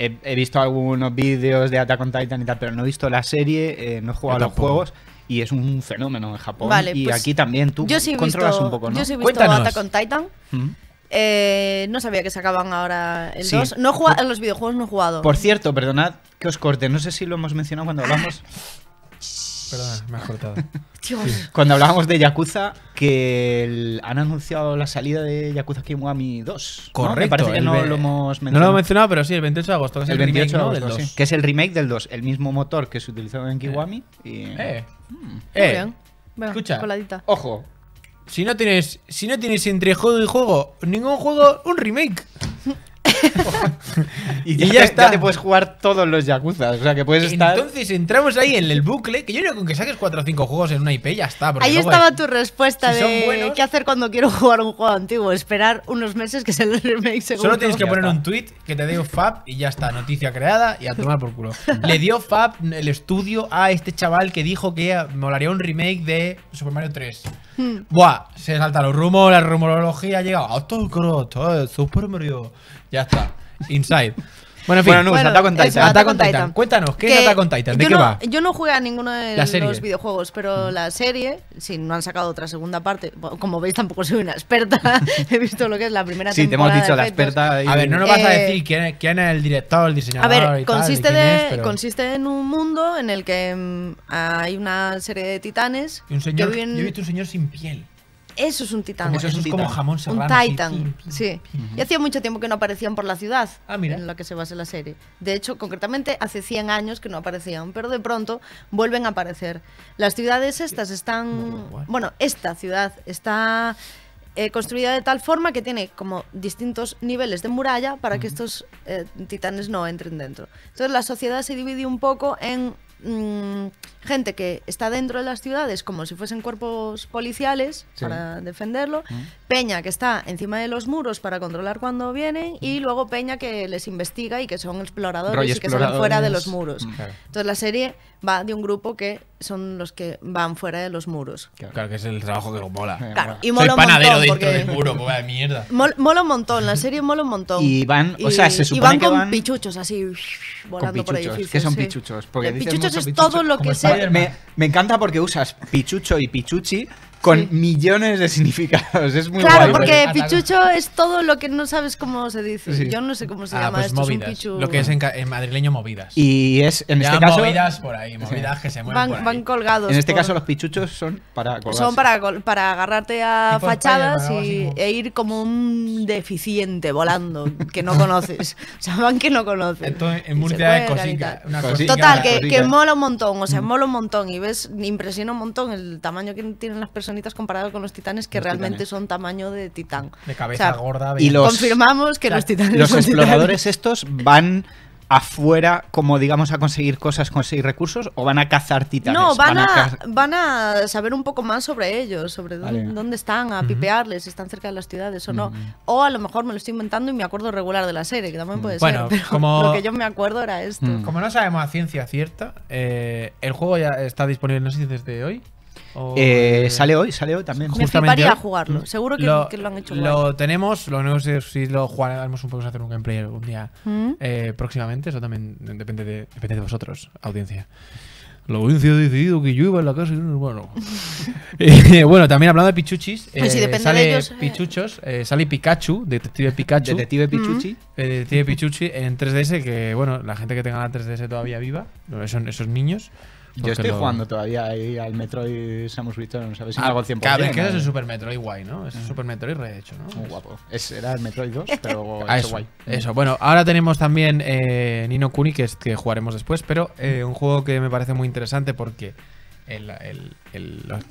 He, visto algunos vídeos de Attack on Titan y tal, pero no he visto la serie, eh, no he jugado los juegos y es un fenómeno en Japón. y pues aquí también tú controlas un poco, ¿no? Yo sí he visto Cuéntanos. Attack on Titan. Mm. Eh, no sabía que se sacaban ahora el dos. No he jugado, en los videojuegos no he jugado. Por cierto, perdonad que os corte. No sé si lo hemos mencionado cuando hablamos. [laughs] Perdona, me ha cortado. [laughs] Dios. Cuando hablábamos de Yakuza, que han anunciado la salida de Yakuza Kiwami 2. Correcto. Me parece que no lo hemos mencionado. No lo hemos mencionado, pero sí, el 28 de agosto. Que es el, 28 de agosto, del 2. Que es el remake del 2. El mismo motor que se utilizó en Kiwami. Eh. Mm. Eh. Escucha. Ojo. Si no tienes, si no tienes entre juego y juego ningún juego, un remake. [laughs] y ya, está. puedes jugar todos los Yakuza. O sea, que puedes estar. Entonces entramos ahí en el bucle. Que yo creo que con que saques 4 o 5 juegos en una IP ya está. Ahí estaba tu respuesta de qué hacer cuando quiero [laughs] jugar un juego antiguo. Esperar unos meses que se le remake Solo tienes que poner un tweet que te dé Fab y ya está. Noticia creada y a tomar por culo. le dio Fab el estudio a este chaval que dijo que molaría un remake de Super Mario 3. [laughs] Buah, se salta los rumores, la rumorología ha llegado. Ah, Autocross, todo, Super Mario. Ya está. Inside. Bueno, en fin, bueno, no, bueno, Attack on Titan. Cuéntanos, ¿qué es Attack Titan? ¿De qué va? Yo no juego a ninguno de los videojuegos, pero mm. la serie, si no han sacado otra segunda parte, como veis tampoco soy una experta, [laughs] he visto lo que es la primera sí, temporada. Sí, te hemos dicho la experta. A ver, no nos vas a eh, decir quién, quién, es el director, el diseñador. A ver, y consiste, tal, de, consiste en un mundo en el que mm, hay una serie de titanes. Yo he visto un señor sin piel. Eso es un titán. Eso es como jamón serrano. Un titán, sí. Y hacía mucho tiempo que no aparecían por la ciudad ah, en la que se basa la serie. De hecho, concretamente, hace 100 años que no aparecían, pero de pronto vuelven a aparecer. Las ciudades estas están... Bueno, esta ciudad está... Eh, construida de tal forma que tiene como distintos niveles de muralla para que estos eh, titanes no entren dentro. Entonces la sociedad se divide un poco en mm, gente que está dentro de las ciudades como si fuesen cuerpos policiales para defenderlo, mm. Peña que está encima de los muros para controlar cuando vienen mm. y luego Peña que les investiga y que son exploradores y que se fuera de los muros. Mm. Entonces la serie va de un grupo que son los que van fuera de los muros. Claro, que es el trabajo que lo mola. y mola Soy panadero montón dentro del muro, de mierda. mola un montón, la serie mola un montón. Y van, con pichuchos así volando por edificios. ¿Qué son pichuchos? pichuchos es todo lo que sea me, encanta porque usas pichucho y pichuchi con millones de significados. Es muy Claro, porque pichucho es todo lo que no sabes cómo se dice. Yo no sé cómo se ah, llama pues es Lo que es en, madrileño movidas. Y es en este caso movidas por ahí, movidas que se mueven van, colgados. En este caso los pichuchos son para colgarse. Son para, para agarrarte a fachadas y, e ir como un deficiente volando que no conoces. [laughs] o sea, van que no conoces. Entonces, en Murcia es Total, que, que, mola un montón, o sea, mm. mola un montón y ves impresiona un montón el tamaño que tienen las personas comparadas con los titanes que realmente son tamaño de titán. De cabeza gorda. Y confirmamos que los titanes Los exploradores estos van afuera, como digamos, a conseguir cosas, conseguir recursos, o van a cazar titanes? No, van, a, saber un poco más sobre ellos, sobre dónde están, a pipearles, si están cerca de las ciudades o no. Mm. O a lo mejor me lo estoy inventando y me acuerdo regular de la serie, que también mm. puede ser. Bueno, [laughs] como... lo que yo me acuerdo era esto. Mm. Como no sabemos a ciencia cierta, eh, el juego ya está disponible, no sé si desde hoy. Eh, eh, sale hoy, sale hoy también. Me A jugarlo. Seguro que lo, han hecho Lo tenemos, lo nuevo es si lo jugaremos un poco, hacer un gameplay algún día ¿Mm? eh, próximamente. Eso también depende de, depende de vosotros, audiencia. La audiencia ha decidido que yo iba en la casa y bueno. [laughs] [laughs] bueno, también hablando de pichuchis, sale pichuchos, sale Pikachu, Detective Pikachu. Detective mm. Pichuchi. Detective Pichuchi en 3DS, que bueno, la gente que tenga la 3DS todavía viva, son esos niños. Yo estoy jugando todavía ahí al Metroid Samus Returns, no ver si algo al 100%. Cada que es el Super Metroid guay, ¿no? Es el Super Metroid rehecho, ¿no? Muy guapo. era el Metroid 2, [laughs] pero ah, es guay. Eso, bueno, ahora tenemos también eh, Nino Kuni, que, es, que jugaremos después, pero eh, mm. un juego que me parece muy interesante porque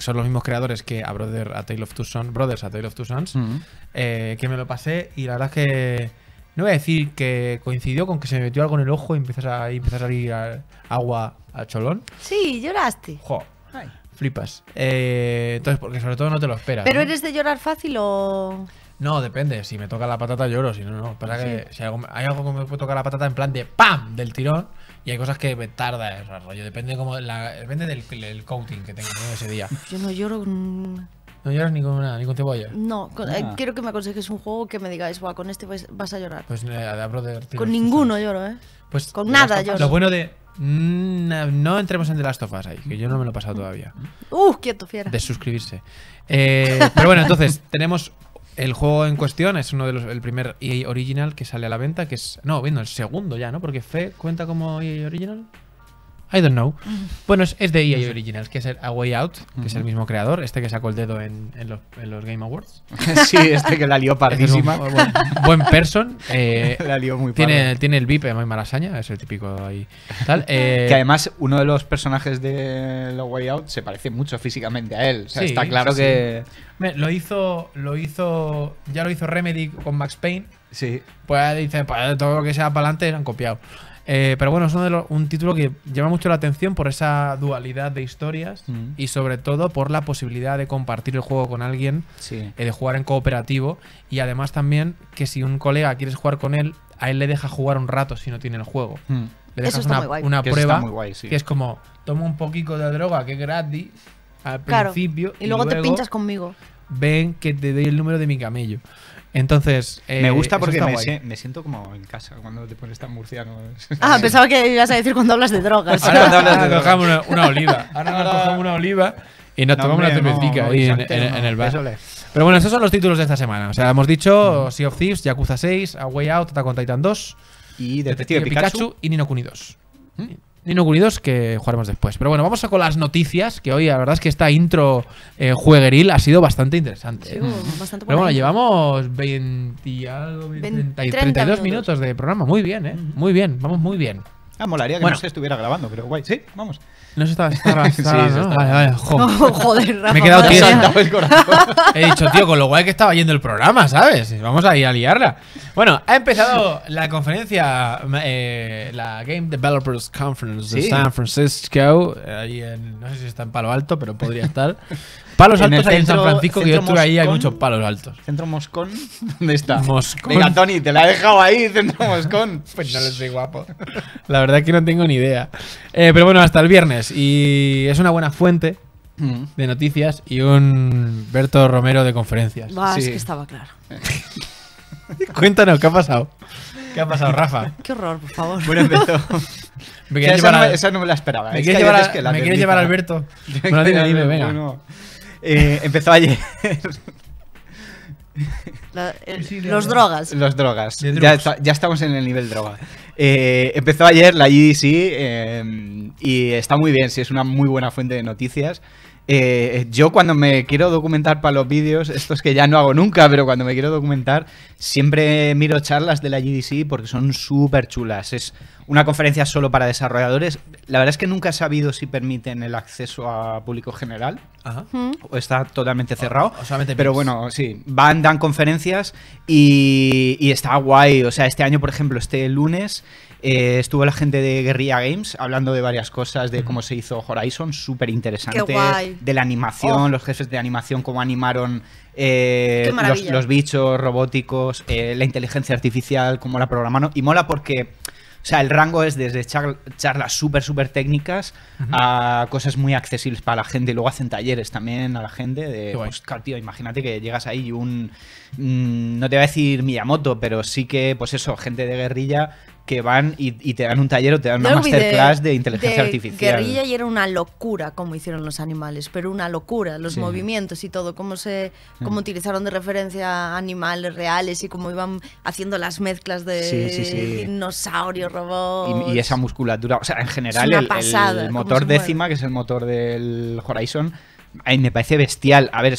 son los mismos creadores que a, Brother, a Tale of Two Sons, Brothers a Tale of Two Sons, mm. eh, que me lo pasé y la verdad es que... No voy a decir que coincidió con que se me metió algo en el ojo y empezó a, a salir agua Cholón. Sí, lloraste. flipas. Eh, entonces, porque sobre todo no te lo esperas. ¿Pero eres de llorar fácil o...? No, depende. Si me toca la patata lloro, si no, no. Pasa que hay algo, que me puede tocar la patata en plan de ¡pam! del tirón. Y hay cosas que me tarda el rollo. Depende, como la, depende del coating que tengo ese día. Yo no lloro... ¿No lloras ni con nada, ni con cebolla? No, eh, quiero que me aconsejes un juego que me digáis, con este vas a llorar. Pues eh, Con ninguno lloro, ¿eh? Pues con nada, yo. Lo bueno de. Mm, no, entremos en The Last of Us ahí, que yo no me lo he pasado todavía. Uh, quieto, fiera. De suscribirse. Eh, [laughs] pero bueno, entonces, tenemos el juego en cuestión, es uno de los. El primer EA Original que sale a la venta, que es. No, bueno, el segundo ya, ¿no? Porque Fe cuenta como EA Original. I don't know. Mm. Bueno, es, de EA Originals, que es el A Way Out, que es el mismo creador, este que sacó el dedo en, los, Game Awards. [laughs] sí, este que la lió pardísima. buen, person. Eh, [laughs] la lió muy tiene, tiene el VIP, eh, muy malasaña es el típico ahí. [laughs] que eh, además uno de los personajes de A Way Out se parece mucho físicamente a él. está claro que. Lo hizo, lo hizo. Ya lo hizo Remedy con Max Payne. Sí. Pues dice para pues todo lo que sea para adelante, lo han copiado. Eh, pero bueno, es un título que llama mucho la atención por esa dualidad de historias mm. y sobre todo por la posibilidad de compartir el juego con alguien, eh, de jugar en cooperativo y además también que si un colega quieres jugar con él, a él le deja jugar un rato si no tiene el juego. Mm. Le dejas una, prueba que es como, toma un poquito de droga que es gratis al principio y luego te pinchas conmigo. Ven que te doy el número de mi camello. Entonces. me eh, gusta porque me, siento como en casa cuando te pones tan murciano. [laughs] Ah, pensaba que ibas a decir cuando hablas de drogas. Ahora, una, oliva. Ahora nos cogemos una oliva y nos tomamos una cervecita en, el bar. Pero bueno, esos son los títulos de esta semana. O sea, hemos dicho mm. Sea of Thieves, Yakuza 6, A Way Out, Attack on Titan 2, y Detective, Pikachu, y Nino Kuni 2. Nino que jugaremos después. Pero bueno, vamos con las noticias, que hoy la verdad es que esta intro eh, juegueril ha sido bastante interesante. ¿eh? Pero bueno, llevamos 20, algo, 32 minutos. de programa. Muy bien, ¿eh? Muy bien, vamos muy bien. Ah, molaría que no se estuviera grabando, pero guay. Sí, vamos. No se estaba, estaba, [laughs] ¿no? Vale, vale, joder. Rafa, me he quedado tío. [laughs] He dicho, tío, con lo guay que estaba yendo el programa, ¿sabes? Vamos ir a liarla. Bueno, ha empezado la conferencia, eh, la Game Developers Conference de San Francisco. no sé si está en Palo Alto, pero podría estar. [laughs] Palos en altos centro, en San Francisco, que yo estuve ahí, hay muchos palos altos. ¿Centro Moscón? ¿Dónde está? Moscón. Venga, Tony, te la he dejado ahí, Centro Moscón. Pues no le soy guapo. La verdad es que no tengo ni idea. Eh, pero bueno, hasta el viernes. Pues, y es una buena fuente mm. de noticias y un Berto Romero de conferencias. Bah, Es que estaba claro. [laughs] Cuéntanos, ¿qué ha pasado? ¿Qué ha pasado, Rafa? Qué horror, por favor. Bueno, empezó. [laughs] esa, no, esa no me la esperaba. Me, quiere quieres, llevar a, [laughs] que llevar, a Alberto. No tiene eh, venga. empezó ayer. Eh, los drogas. Los drogas. Ya, ya, estamos en el nivel droga. Eh, empezó ayer la GDC e em, y está muy bien, sí, es una muy buena fuente de noticias. Eh, yo cuando me quiero documentar para los vídeos, estos que ya no hago nunca, pero cuando me quiero documentar, siempre miro charlas de la GDC porque son súper chulas. Es una conferencia solo para desarrolladores. La verdad es que nunca he sabido si permiten el acceso a público general. O está totalmente ah, cerrado. pero bueno, sí, van, dan conferencias y, y está guay. O sea, este año, por ejemplo, este lunes... Eh, estuvo la gente de Guerrilla Games hablando de varias cosas, de cómo se hizo Horizon, súper interesante. De la animación, los jefes de animación, cómo animaron eh, los, bichos robóticos, eh, la inteligencia artificial, cómo la programaron. Y mola porque... O sea, el rango es desde charlas súper, súper técnicas a cosas muy accesibles para la gente. Luego hacen talleres también a la gente de, imagínate que llegas ahí y un, mm, no te voy a decir Miyamoto, pero sí que, pues eso, gente de guerrilla que van y, te dan un taller o te dan una masterclass de, inteligencia artificial. Guerrilla y era una locura como hicieron los animales, pero una locura, los movimientos y todo, cómo se cómo utilizaron de referencia animales reales y cómo iban haciendo las mezclas de dinosaurio dinosaurios, robots. Y, esa musculatura, o sea, en general el, motor décima, que es el motor del Horizon, me parece bestial. A ver,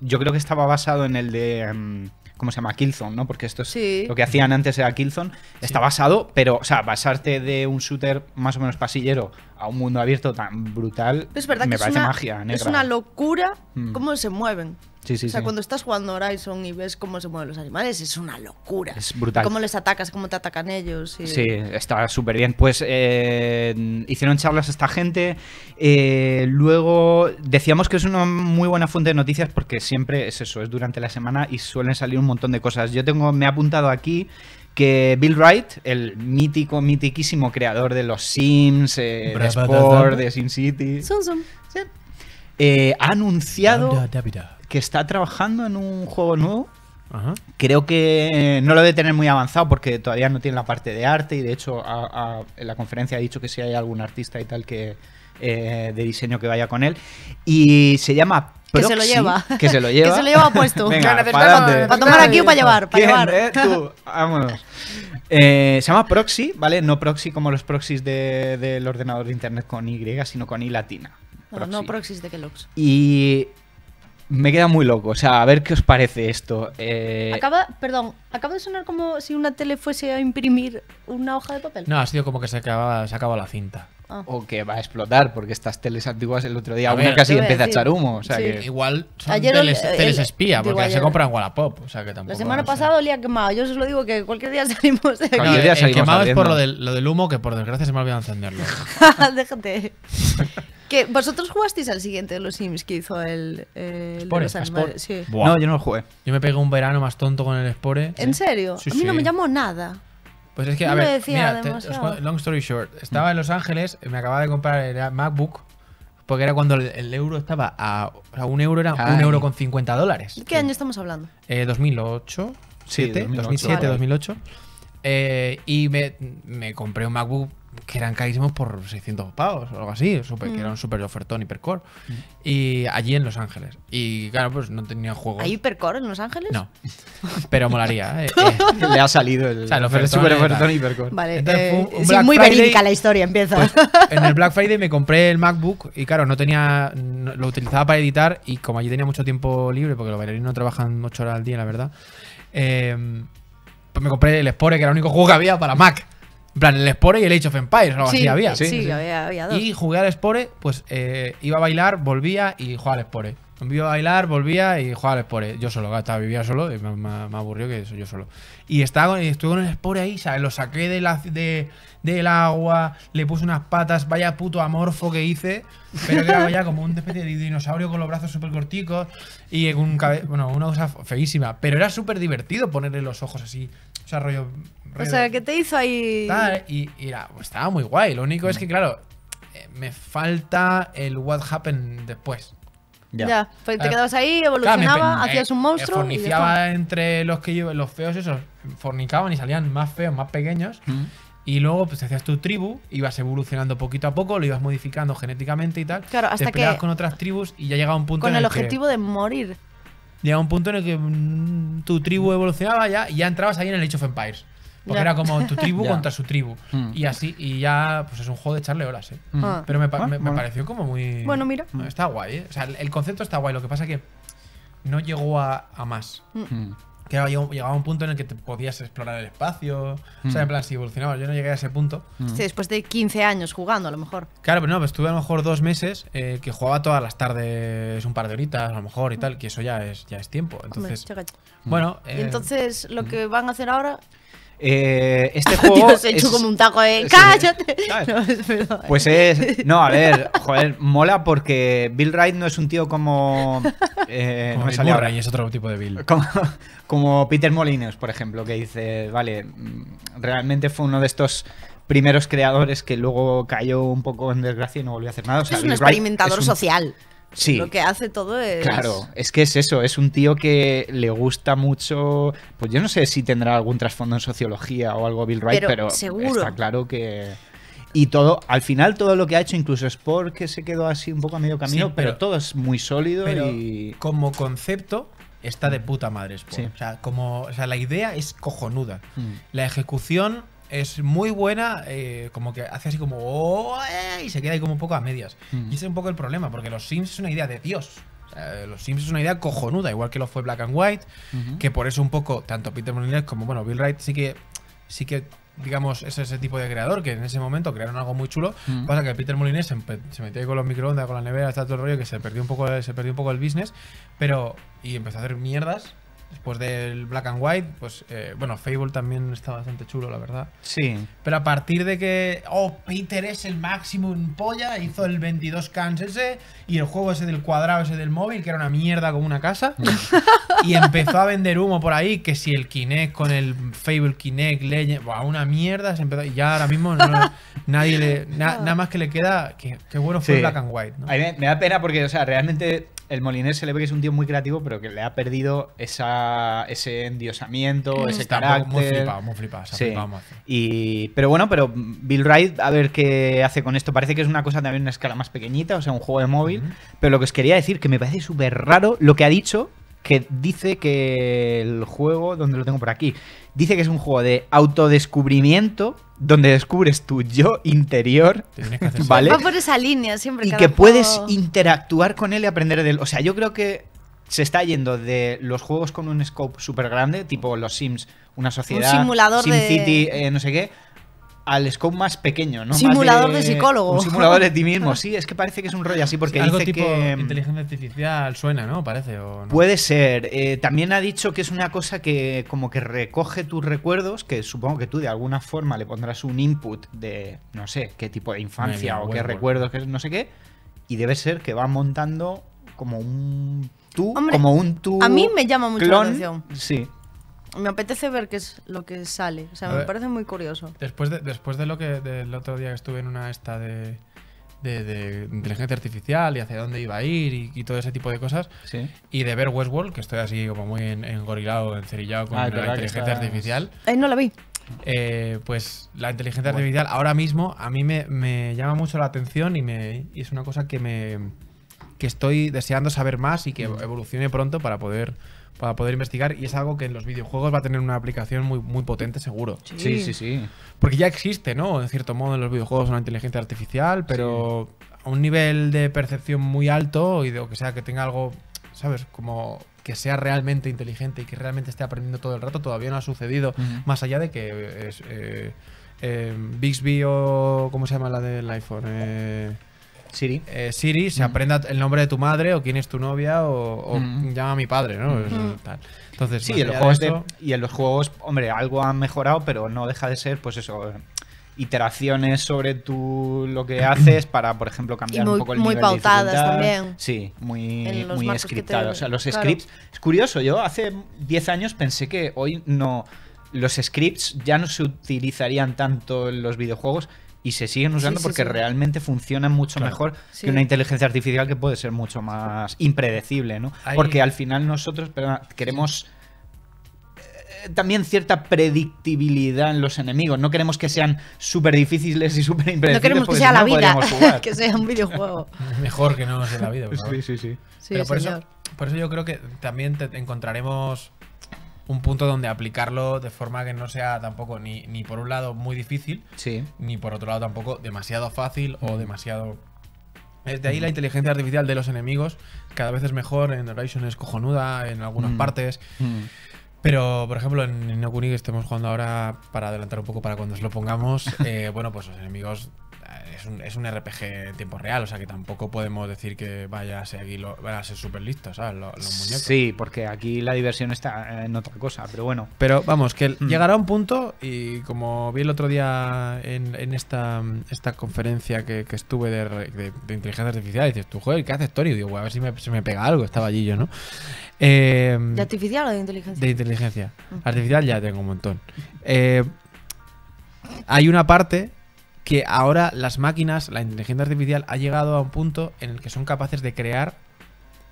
yo creo que estaba basado en el de... Em, ¿cómo se llama? Killzone, ¿no? Porque esto es sí. lo que hacían antes era Killzone. Está basado, pero, o sea, basarte de un shooter más o menos pasillero a un mundo abierto tan brutal, es verdad me que parece es magia Es una locura mm. cómo se mueven. Sí, o sea, cuando estás jugando Horizon y ves cómo se mueven los animales, es una locura. Es brutal. Cómo les atacas, cómo te atacan ellos. Sí, está súper bien. Pues eh, hicieron charlas a esta gente. Eh, luego decíamos que es una muy buena fuente de noticias porque siempre es eso, es durante la semana y suelen salir un montón de cosas. Yo tengo, me he apuntado aquí que Bill Wright, el mítico, mitiquísimo creador de los Sims, eh, de Spore, de Sim eh, ha anunciado que está trabajando en un juego nuevo. Creo que no lo debe tener muy avanzado porque todavía no tiene la parte de arte y de hecho en la conferencia ha dicho que si hay algún artista y tal que, eh, de diseño que vaya con él. Y se llama Proxy, que se lo lleva. Que se lo [laughs] lleva. puesto. [laughs] para, tomar aquí o para llevar. Para llevar. Eh? tú? [laughs] Vámonos. Eh, se llama Proxy, ¿vale? No Proxy como los Proxys del ordenador de internet con Y, sino con y latina. No, no de Kellogg's. Y me queda muy loco. O sea, a ver qué os parece esto. Acaba, perdón, acaba de sonar como si una tele fuese a imprimir una hoja de papel. No, ha sido como que se acaba, se acaba la cinta. Ah. O que va a explotar, porque estas teles antiguas el otro día, a casi empieza a echar humo. O sea que... Igual son teles, teles, espía, porque se compran en Wallapop. O sea que la semana pasada olía quemado. Yo os lo digo que cualquier día [laughs] salimos de aquí. Cualquier día quemado es por lo del, lo del humo, que por desgracia se me ha olvidado encenderlo. [laughs] Déjate. Que vosotros jugasteis al siguiente de los Sims que hizo el, el Spore, No, yo no lo jugué. Yo me pegué un verano más tonto con el Spore. ¿En serio? a mí no me llamó nada. Pues es que, a ver, long story short, estaba en Los Ángeles, me acababa de comprar el MacBook, porque era cuando el, euro estaba a, o sea, un euro era un euro con 50 dólares. ¿Qué año estamos hablando? 2008, 2007, 2008. y me, compré un MacBook que eran carísimos por 600 pavos o algo así, que mm. era un super ofertón hipercore. Mm. Y allí en Los Ángeles. Y claro, pues no tenía juego. ¿Hay hipercore en Los Ángeles? No. Pero molaría. [laughs] Eh, eh. [laughs] Le ha salido el, o sea, el, ofertón, hipercore. Vale, eh, muy verídica la historia, pues, empieza. en el Black Friday me compré el MacBook y claro, no tenía. lo utilizaba para editar y como allí tenía mucho tiempo libre, porque los bailarines no trabajan 8 horas al día, la verdad. pues me compré el Spore, que era el único juego que había para Mac. En plan, el Spore y el Age of Empires, ¿no? sí, había. Sí, sí, Había, había dos. Y jugué al Spore, pues eh, iba a bailar, volvía y jugaba al Spore. Me a bailar, volvía y jugaba al Spore. Yo solo, estaba, vivía solo y me, aburrió que eso, yo solo. Y estaba, estuve con el Spore ahí, Lo saqué del agua, le puse unas patas, vaya puto amorfo que hice. Pero que era como un especie de dinosaurio con los brazos súper corticos y con un Bueno, una cosa feísima. Pero era súper divertido ponerle los ojos así. O sea, rollo. o sea, ¿qué te hizo ahí? y, era, pues, estaba muy guay. Lo único es que, mm. claro, eh, me falta el what happened después. Ya. te ah, quedabas ahí, evolucionaba, hacías eh, un monstruo. forniciaba entre los que los feos esos, fornicaban y salían más feos, más pequeños. Y luego, pues hacías tu tribu, ibas evolucionando poquito a poco, lo ibas modificando genéticamente y tal. Claro, hasta te con otras tribus y ya llegaba un punto. Con el, objetivo de morir. Llegaba un punto en el que mm, tu tribu evolucionaba ya y ya entrabas ahí en el Age of Empires. Porque era como tu tribu [laughs] contra su tribu. Mm. Y así, y ya, pues es un juego de echarle horas, ¿eh? Mm. Ah. Pero me, ah, pareció como muy. Bueno, mira. Está guay, ¿eh? O sea, el, concepto está guay, lo que pasa que no llegó a, más. Mm. Que llegaba un punto en el que te podías explorar el espacio. O sea, en plan, si evolucionabas, yo no llegué a ese punto. Sí, después de 15 años jugando, a lo mejor. Claro, pero no, pues estuve a lo mejor dos meses eh, que jugaba todas las tardes, un par de horitas, a lo mejor, y tal, que eso ya es, ya es tiempo. Entonces. bueno. y entonces, eh, lo que van a hacer ahora eh, este [laughs] juego. es, como un taco ¡Cállate! [laughs] pues es. No, a ver, [laughs] joder, mola porque Bill Wright no es un tío como. Eh, no me salió es otro tipo de Bill. Como, Peter Molinos por ejemplo, que dice: Vale, mm, realmente fue uno de estos primeros creadores que luego cayó un poco en desgracia y no volvió a hacer nada. es un experimentador social. Lo que hace todo es. Claro, es que es eso, es un tío que le gusta mucho. Pues yo no sé si tendrá algún trasfondo en sociología o algo Bill Wright, pero, seguro. está claro que. Y todo, al final todo lo que ha hecho, incluso Sport, que se quedó así un poco a medio camino, pero, todo es muy sólido pero y. Como concepto, está de mm. puta madre O, sea, como, o sea, la idea es cojonuda. Mm. La ejecución es muy buena, eh, como que hace así como oh, y se queda ahí como un poco a medias. Mm. Y ese es un poco el problema, porque los Sims es una idea de Dios. los Sims es una idea cojonuda, igual que lo fue Black and White, que por eso un poco, tanto Peter Molinés como bueno, Bill Wright sí que, sí que digamos, es ese tipo de creador que en ese momento crearon algo muy chulo. Mm. Pasa que Peter Molinés se, metió ahí con los microondas, con la nevera, está todo el rollo, que se perdió un poco, se perdió un poco el business, pero. Y empezó a hacer mierdas Después del Black and White, pues eh, bueno, Fable también está bastante chulo, la verdad. Sí. Pero a partir de que, oh, Peter es el máximo en polla, hizo el 22 cans ese y el juego ese del cuadrado, ese del móvil, que era una mierda como una casa. [laughs] y empezó a vender humo por ahí, que si el Kinect con el Fable Kinect Legend, a una mierda, y ya ahora mismo nadie le, [laughs] nada más que le queda, qué bueno fue Black and White. me da pena porque, o sea, realmente el Moliner se le ve que es un tío muy creativo, pero que le ha perdido ese endiosamiento, ese Está Muy flipado, muy flipado. y, pero bueno, pero Bill Wright, a ver qué hace con esto. Parece que es una cosa también una escala más pequeñita, o sea, un juego de móvil. Pero lo que os quería decir, que me parece súper raro lo que ha dicho, que dice que el juego, donde lo tengo por aquí, dice que es un juego de autodescubrimiento donde descubres tu yo interior, ¿vale? Va por esa línea siempre. Y que puedes interactuar con él y aprender de él. O sea, yo creo que se está yendo de los juegos con un scope súper grande, tipo los Sims, una sociedad, un simulador Sim City, eh, no sé qué, al scope más pequeño, ¿no? Simulador de, psicólogo. simulador de ti [laughs] mismo, sí, es que parece que es un rollo así porque dice que mm, inteligencia artificial suena, ¿no? Parece o Puede ser. Eh, también ha dicho que es una cosa que como que recoge tus recuerdos, que supongo que tú de alguna forma le pondrás un input de no sé, qué tipo de infancia o qué ¿eh? recuerdos, que no sé qué, y debe ser que va montando como un tú, como un tú. A mí me llama mucho la atención. Sí me apetece ver qué es lo que sale. O sea, me parece muy curioso. Después, de, después de lo que del otro día que estuve en una esta de, de, inteligencia artificial y hacia dónde iba a ir y, todo ese tipo de cosas, ¿Sí? y de ver Westworld, que estoy así como muy engorilado, encerillado con ah, la inteligencia artificial. Eh, no la vi. Eh, pues la inteligencia artificial ahora mismo a mí me, me, llama mucho la atención y, me, y es una cosa que me que estoy deseando saber más y que mm. evolucione pronto para poder para poder investigar y es algo que en los videojuegos va a tener una aplicación muy, muy potente seguro. Sí. sí, sí, Porque ya existe, ¿no? En cierto modo en los videojuegos una inteligencia artificial, pero a un nivel de percepción muy alto y de lo que sea que tenga algo, ¿sabes? Como que sea realmente inteligente y que realmente esté aprendiendo todo el rato, todavía no ha sucedido, más allá de que es... Eh, eh, Bixby o... ¿Cómo se llama la del iPhone? Eh... Siri. Eh, Siri, se mm. aprenda el nombre de tu madre o quién es tu novia o, mm. llama a mi padre, ¿no? Mm. Entonces, sí, y en los juegos, hombre, algo ha mejorado, pero no deja de ser, pues eso, iteraciones sobre tú lo que [clears throat] haces para, por ejemplo, cambiar un poco el muy nivel pautadas también. Sí, muy, muy scriptados. O sea, los scripts. Es curioso, yo hace 10 años pensé que hoy no. Los scripts ya no se utilizarían tanto en los videojuegos y se siguen usando porque realmente funcionan mucho mejor que una inteligencia artificial que puede ser mucho más impredecible, ¿no? Porque al final nosotros queremos eh, también cierta predictibilidad en los enemigos. No queremos que sean súper difíciles y súper impredecibles. No queremos que sea la vida, [laughs] que sea un videojuego. Mejor que no sea la vida. Por Sí, sí, sí. Pero por, eso, por eso yo creo que también te encontraremos un punto donde aplicarlo de forma que no sea tampoco ni, por un lado muy difícil, ni por otro lado tampoco demasiado fácil o mm. demasiado... de ahí la mm. inteligencia artificial de los enemigos cada vez es mejor, en Horizon es cojonuda, en algunas mm. partes. Pero, por ejemplo, en Inokuni que estemos jugando ahora, para adelantar un poco para cuando os lo pongamos, [laughs] eh, bueno, pues los enemigos es un, es RPG en tiempo real, o sea que tampoco podemos decir que vaya a ser ser súper listo, ¿sabes? Los, muñecos. Sí, porque aquí la diversión está en otra cosa, pero bueno. Pero vamos, que mm. llegará un punto, y como vi el otro día en, esta, conferencia que, estuve de, inteligencia artificial, dices, tú, joder, ¿qué haces, Tori? Digo, a ver si me, pega algo, estaba allí yo, ¿no? Em, ¿De artificial o de inteligencia? De inteligencia. Artificial ya tengo un montón. Eh, hay una parte que ahora las máquinas, la inteligencia artificial ha llegado a un punto en el que son capaces de crear,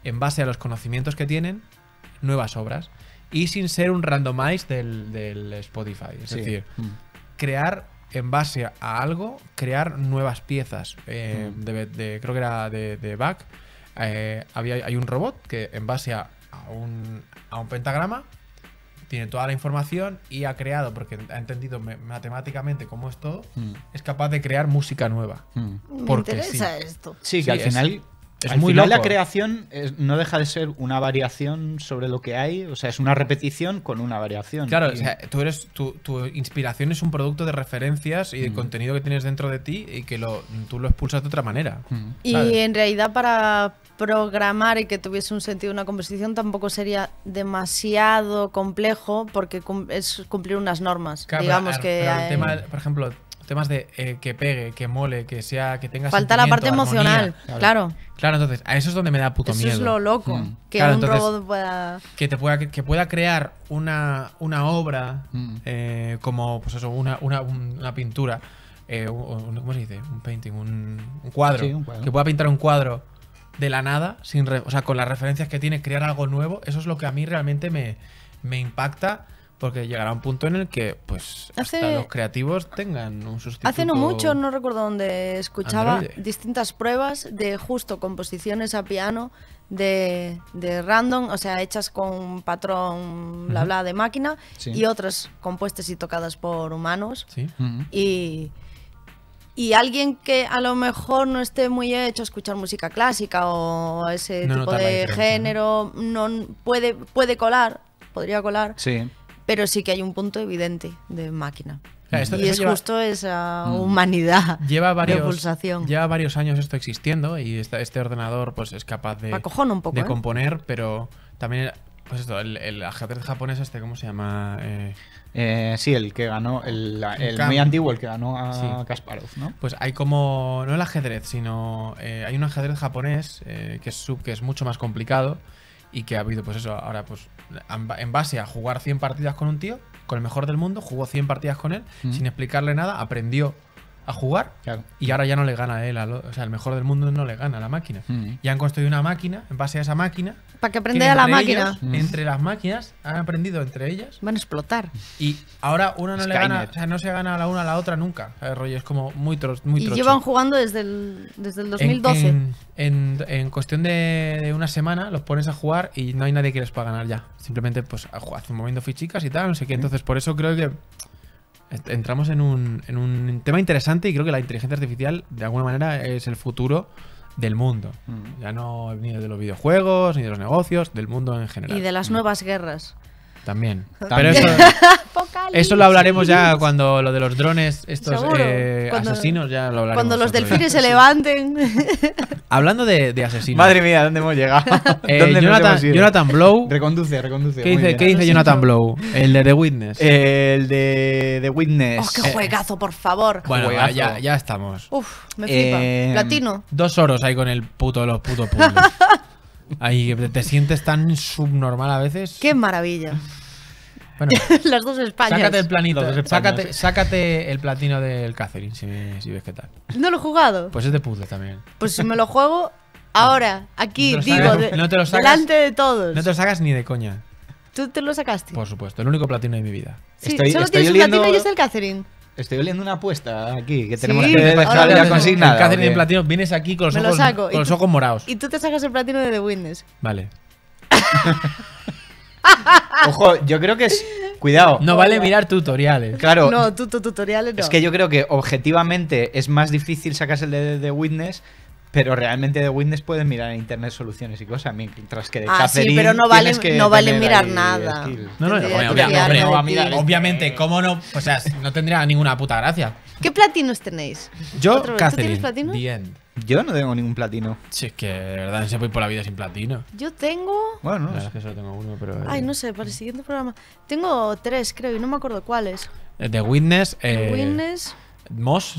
en base a los conocimientos que tienen, nuevas obras. Y sin ser un randomize del, Spotify. Es decir, mm. crear en base a algo, crear nuevas piezas. Eh, mm. creo que era de, Bach eh, había, hay un robot que en base a un pentagrama tiene toda la información y ha creado, porque ha entendido matemáticamente cómo es todo, mm. es capaz de crear música nueva. Mm. Porque Me interesa esto. Sí, que al final es muy la creación no deja de ser una variación sobre lo que hay, o sea, es una repetición con una variación. Claro, o sea, tú eres, tu, inspiración es un producto de referencias y de mm. contenido que tienes dentro de ti y que lo, tú lo expulsas de otra manera. Mm. Y en realidad para programar y que tuviese un sentido una composición tampoco sería demasiado complejo porque es cumplir unas normas, digamos que... el tema, por ejemplo, temas de eh, que pegue, que mole, que sea, que tenga Falta la parte emocional, claro. Claro, entonces, a eso es donde me da puto miedo. Eso es lo loco, mm. que un robot pueda... Que, te pueda... que pueda crear una, una obra mm. eh, como, pues eso, una, una, una pintura, eh, ¿cómo se dice? Un painting, un, cuadro, Que pueda pintar un cuadro de la nada, sin o sea, con las referencias que tiene, crear algo nuevo, eso es lo que a mí realmente me, me impacta porque llegará un punto en el que, pues, los creativos tengan un sustituto. Hace no mucho, no recuerdo dónde escuchaba distintas pruebas de justo composiciones a piano de, random, o sea, hechas con patrón bla bla de máquina y otras compuestas y tocadas por humanos. Y y alguien que a lo mejor no esté muy hecho a escuchar música clásica o ese tipo de género no puede puede colar podría colar sí pero sí que hay un punto evidente de máquina. y es justo esa mm. humanidad lleva varios, de pulsación. Lleva varios años esto existiendo y este ordenador pues es capaz de, de ¿eh? componer, pero también pues el, ajedrez japonés este, ¿cómo se llama? Eh, eh, sí, el que ganó, el, muy antiguo, el que ganó a Kasparov, ¿no? Pues hay como, no el ajedrez, sino hay un ajedrez japonés que, sub, que es mucho más complicado y que ha habido, pues eso, ahora pues en base a jugar 100 partidas con un tío, con el mejor del mundo, jugó 100 partidas con él, sin explicarle nada, aprendió a jugar y ahora ya no le gana a él. o sea, el mejor del mundo no le gana a la máquina. Mm. Y han construido una máquina en base a esa máquina. Para que aprenda a la máquina. Mm. Entre las máquinas han aprendido entre ellas. Van a explotar. Y ahora una no le gana, o sea, no se gana la una a la otra nunca. rollo es como muy, Y llevan jugando desde el, 2012. En, cuestión de, una semana los pones a jugar y no hay nadie que les pueda ganar ya. Simplemente pues a jugar, movimiento fichicas y tal, no sé qué. Mm. Entonces por eso creo que entramos en un, en un tema interesante y creo que la inteligencia artificial de alguna manera es el futuro del mundo. Mm. Ya no ni de los videojuegos, ni de los negocios, del mundo en general. Y de las mm. nuevas guerras. También. Pero eso, lo hablaremos ya cuando lo de los drones, estos eh, asesinos, ya lo hablaremos. Cuando los delfines se levanten. [laughs] Hablando de, asesinos. Madre mía, ¿dónde hemos llegado? Eh, [laughs] Jonathan, Blow. Reconduce, reconduce. ¿Qué dice, Jonathan Blow? El de The Witness. El de The Witness. ¡Oh, qué juegazo, por favor! Bueno, ya, ya estamos. Uf, me flipa. Eh, Platino. Dos oros ahí con el puto de los putos puzzles. [laughs] Ahí te sientes tan subnormal a veces. ¡Qué maravilla! Bueno, las [laughs] dos Españas. Sácate el sácate, sácate, el platino del Catherine si, ves qué tal. No lo he jugado. Pues es de puzzle también. Pues si me lo juego ahora, aquí, digo, delante de todos. No te lo sacas ni de coña. ¿Tú te lo sacaste? Por supuesto, el único platino de mi vida. Sí, estoy, solo tienes un platino y es el Catherine. Estoy oliendo una apuesta aquí que tenemos que dejar ya consignada. platino, vienes aquí con los, ojos, con los ojos morados. Y tú te sacas el platino de The Witness. Vale. [laughs] Ojo, yo creo que es. Cuidado. No vale mirar tutoriales. Claro. No, tutoriales no. Es que yo creo que objetivamente es más difícil sacarse el de The Witness pero realmente de Windows puedes mirar en internet soluciones y cosas, mientras que de ah, sí, pero no vale, no mirar nada. No, no, no, obviamente, cómo no, o sea, no tendría ninguna puta gracia. ¿Qué platinos tenéis? Yo, Catherine. ¿Tú tienes Yo no tengo ningún platino. Si es que de verdad no se puede por la vida sin platino. Yo tengo. Bueno, no, es que solo tengo uno, pero. Ay, no sé, para el siguiente programa. Tengo tres, creo, y no me acuerdo cuáles. The eh, Witness. Eh, The Witness. Moss.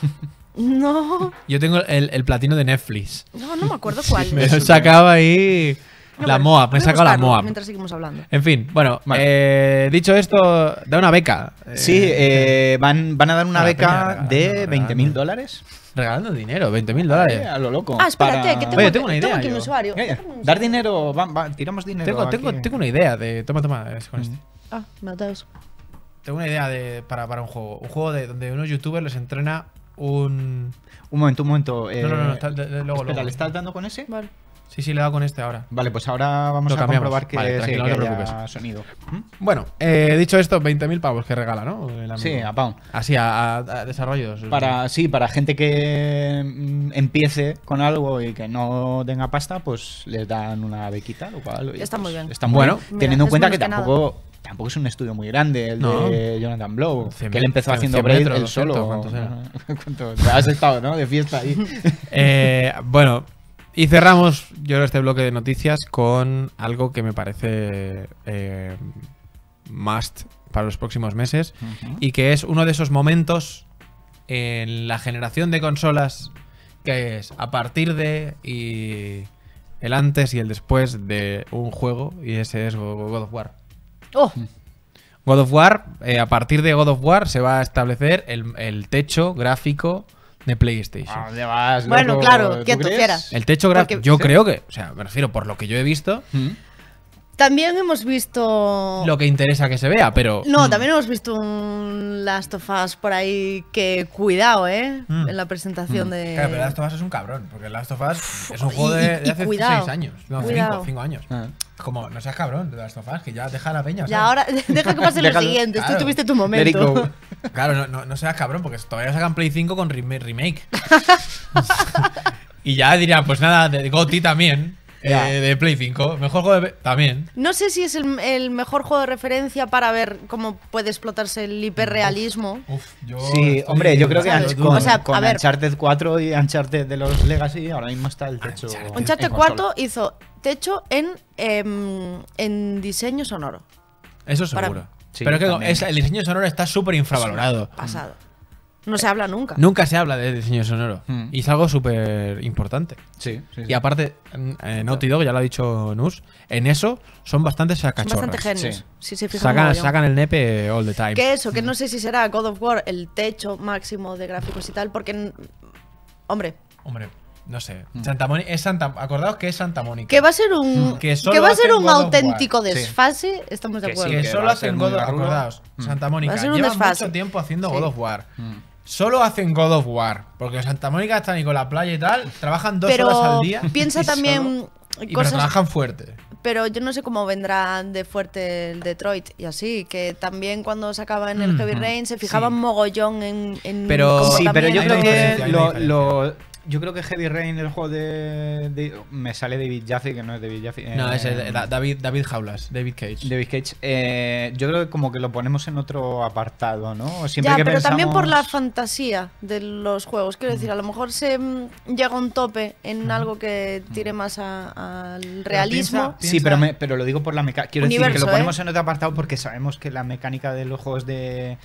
[laughs] No. Yo tengo el, platino de Netflix. No, no me acuerdo cuál. Sí, [laughs] me he sacaba ahí. la Moa, me he sacado la Moa. Mientras seguimos hablando. En fin, bueno, eh, dicho esto, da una beca. Sí, eh, eh van, van a dar una beca de 20 mil dólares. Regalando dinero, 20 mil dólares. a lo loco. Ah, espérate, que tengo, Oye, tengo una idea. Tengo aquí un usuario. dar dinero, tiramos dinero. Tengo, tengo, tengo una idea de. Toma, toma, con mm. este. Ah, me Tengo una idea de, para, para un juego. Un juego de donde unos youtubers les entrena un... Un momento, un momento. Eh, no, no, no, eh, está, luego, ¿Le estás dando con ese? Vale. Sí, sí, le he con este ahora. Vale, pues ahora vamos a comprobar que, sonido. Mm. Bueno, eh, dicho esto, 20.000 pavos que regala, ¿no? Sí, a Pound. Así, a, desarrollos. Para, sí, para gente que mm, empiece con algo y que no tenga pasta, pues les dan una bequita, lo cual... Está muy pues, bien. Está muy bueno, teniendo en cuenta que, tampoco... tampoco es un estudio muy grande el de Jonathan Blow, que él empezó haciendo solo. ¿Cuánto era? [laughs] Has estado, ¿no? De fiesta ahí. [laughs] Eh, bueno, y cerramos, yo este bloque de noticias con algo que me parece eh, must para los próximos meses y que es uno de esos momentos en la generación de consolas que es a partir de y el antes y el después de un juego y ese es God of War. Oh. Mm. God of War, eh, a partir de God of War se va a establecer el techo gráfico de PlayStation. Bueno, claro, quien tú quieras. El techo gráfico, yo creo que, o sea, me refiero por lo que yo he visto. Mm. También hemos visto. Lo que interesa que se vea, pero. No, mm. también hemos visto un Last of Us por ahí que cuidado, ¿eh? Mm. En la presentación de. Claro, pero Last of Us es un cabrón, porque Last of Us es un juego de, hace 6 años. No, 5 años. Ah. Como, no seas cabrón de Last of Us, que ya deja la peña. Ya ahora, [laughs] deja que pase lo siguiente, tú tuviste tu momento. Claro, no, seas cabrón, porque todavía sacan Play 5 con remake. [laughs] y ya diría, pues nada, de Gotti también. Eh, de Play 5, mejor juego de... también. No sé si es el, mejor juego de referencia para ver cómo puede explotarse el hiperrealismo. Uf, yo sí, hombre, yo creo que con, o Uncharted 4 y Uncharted de los Legacy ahora mismo está el techo. Uncharted, 4 hizo techo en, em, en diseño sonoro. Eso seguro. Pero es que el diseño sonoro está súper infravalorado. Pasado. Mm. No se habla nunca. Nunca se habla de diseño sonoro. Mm. Y es algo súper importante. Sí, Y aparte, no Naughty Dog, ya lo ha dicho Nus, en eso son bastante sacachorras. Son bastante genios. sacan, el nepe all the time. Que eso, que no sé si será God of War el techo máximo de gráficos y tal, porque... Hombre. Hombre. No sé. Mm. Santa Mónica. acordaos que es Santa Mónica. Que va a ser un, mm. que va a ser un auténtico desfase. Estamos de acuerdo. Que, solo hacen mm. God of War. Acordaos. Santa Mónica. mucho tiempo haciendo God of War. Solo hacen God of War. Porque Santa Mónica está ni con la playa y tal. Trabajan dos horas al día. [laughs] Piensa también. trabajan fuerte. Pero yo no sé cómo vendrán de fuerte el Detroit y así. Que también cuando sacaban el Heavy Rain se fijaban mogollón en. pero sí, pero yo creo que lo yo creo que Heavy Rain, el juego de. me sale David Jaffe, que no es David Jaffe. no, es eh, David, David Jaulas, David Cage. David Cage. Eh, yo creo que como que lo ponemos en otro apartado, ¿no? Siempre pero también por la fantasía de los juegos. Quiero decir, a lo mejor se mm, llega a un tope en algo que tire más al realismo. Sí, pero, pero lo digo por la mecánica. Quiero decir que lo ponemos ¿eh? en otro apartado porque sabemos que la mecánica de los juegos de,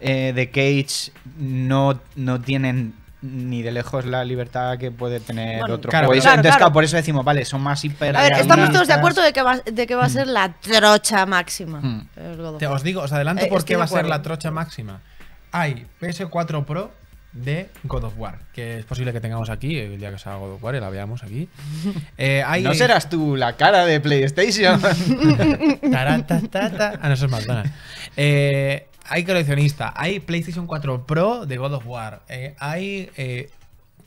de Cage no, no tienen ni de lejos la libertad que puede tener otro claro, por eso decimos, vale, son más hiper. A ver, estamos todos de acuerdo de que va, a ser la trocha máxima. Hmm. os digo, os adelanto eh, por qué va a ser la trocha máxima. Hay PS4 Pro de God of War, que es posible que tengamos aquí el día que salga God of War y la veamos aquí. [laughs] Eh, no serás tú la cara de PlayStation. [laughs] Taratata. Ah, no, eso es Eh, hay coleccionista, hay PlayStation 4 Pro de God of War, eh, hay eh,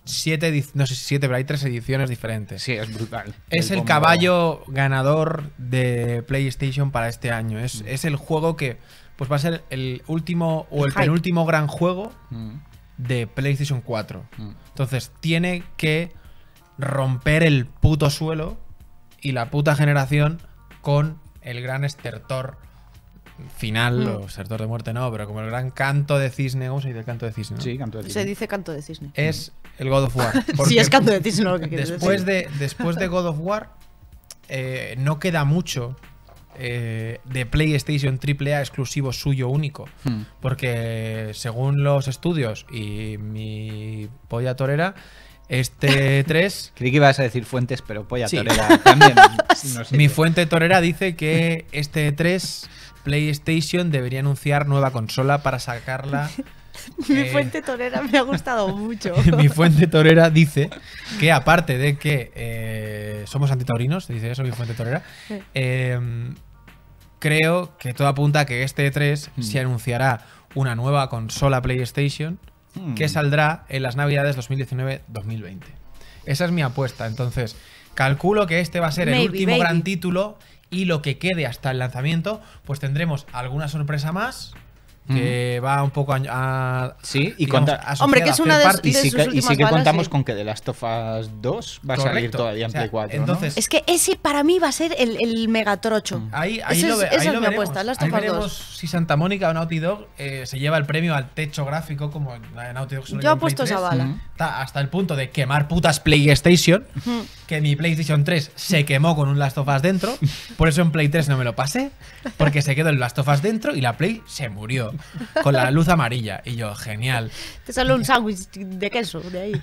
siete, no sé si siete, pero hay tres ediciones diferentes. Sí, es brutal. Es el, caballo ganador de PlayStation para este año. Mm. Es, el juego que pues va a ser el último o el, penúltimo gran juego mm. de PlayStation 4. Mm. Entonces, tiene que romper el puto suelo y la puta generación con el gran estertor final, mm. o Sertor de Muerte no, pero como el gran canto de cisne, ¿cómo se dice el canto de cisne? Sí, canto de cisne. Se dice canto de cisne. Es el God of War. [laughs] sí, es canto de cisne lo que quieres después De, después de God of War, eh, no queda mucho eh, de PlayStation AAA exclusivo suyo único. Hmm. Porque según los estudios y mi polla torera, este 3... [laughs] Creí que ibas a decir fuentes, pero polla torera también. [laughs] mi fuente torera dice que este 3 PlayStation debería anunciar nueva consola para sacarla. [laughs] Mi eh, fuente torera me ha gustado [laughs] mucho. mi fuente torera dice que aparte de que eh, somos antitaurinos, dice eso mi fuente torera, eh, creo que todo apunta a que este E3 mm. se anunciará una nueva consola PlayStation que mm. saldrá en las navidades 2019-2020. Esa es mi apuesta, entonces calculo que este va a ser el último gran título y lo que quede hasta el lanzamiento, pues tendremos alguna sorpresa más que va un poco a, sí y hombre que es una sí que, contamos con que de Last of Us 2 va a salir todavía en Play 4 es que ese para mí va a ser el, el megatrocho mm. ahí, lo, es, lo es mi apuesta Last of Us si Santa Mónica o Naughty Dog eh, se lleva el premio al techo gráfico como Naughty Dog yo esa bala mm. hasta el punto de quemar putas PlayStation que mi PlayStation 3 se quemó con un Last of Us dentro por eso en Play 3 no me lo pasé porque se quedó el Last of Us dentro y la Play se murió con la luz amarilla. Y yo, genial. Te sale un sándwich de queso de ahí.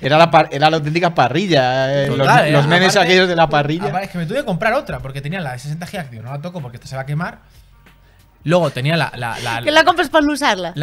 Era la, auténtica parrilla. Eh, los, eh, menes aquellos de la parrilla. Es que me tuve que comprar otra porque tenía la de 60 GB. no la toco porque esta se va a quemar. Luego tenía la. la, la ¿Que la compras para no usarla?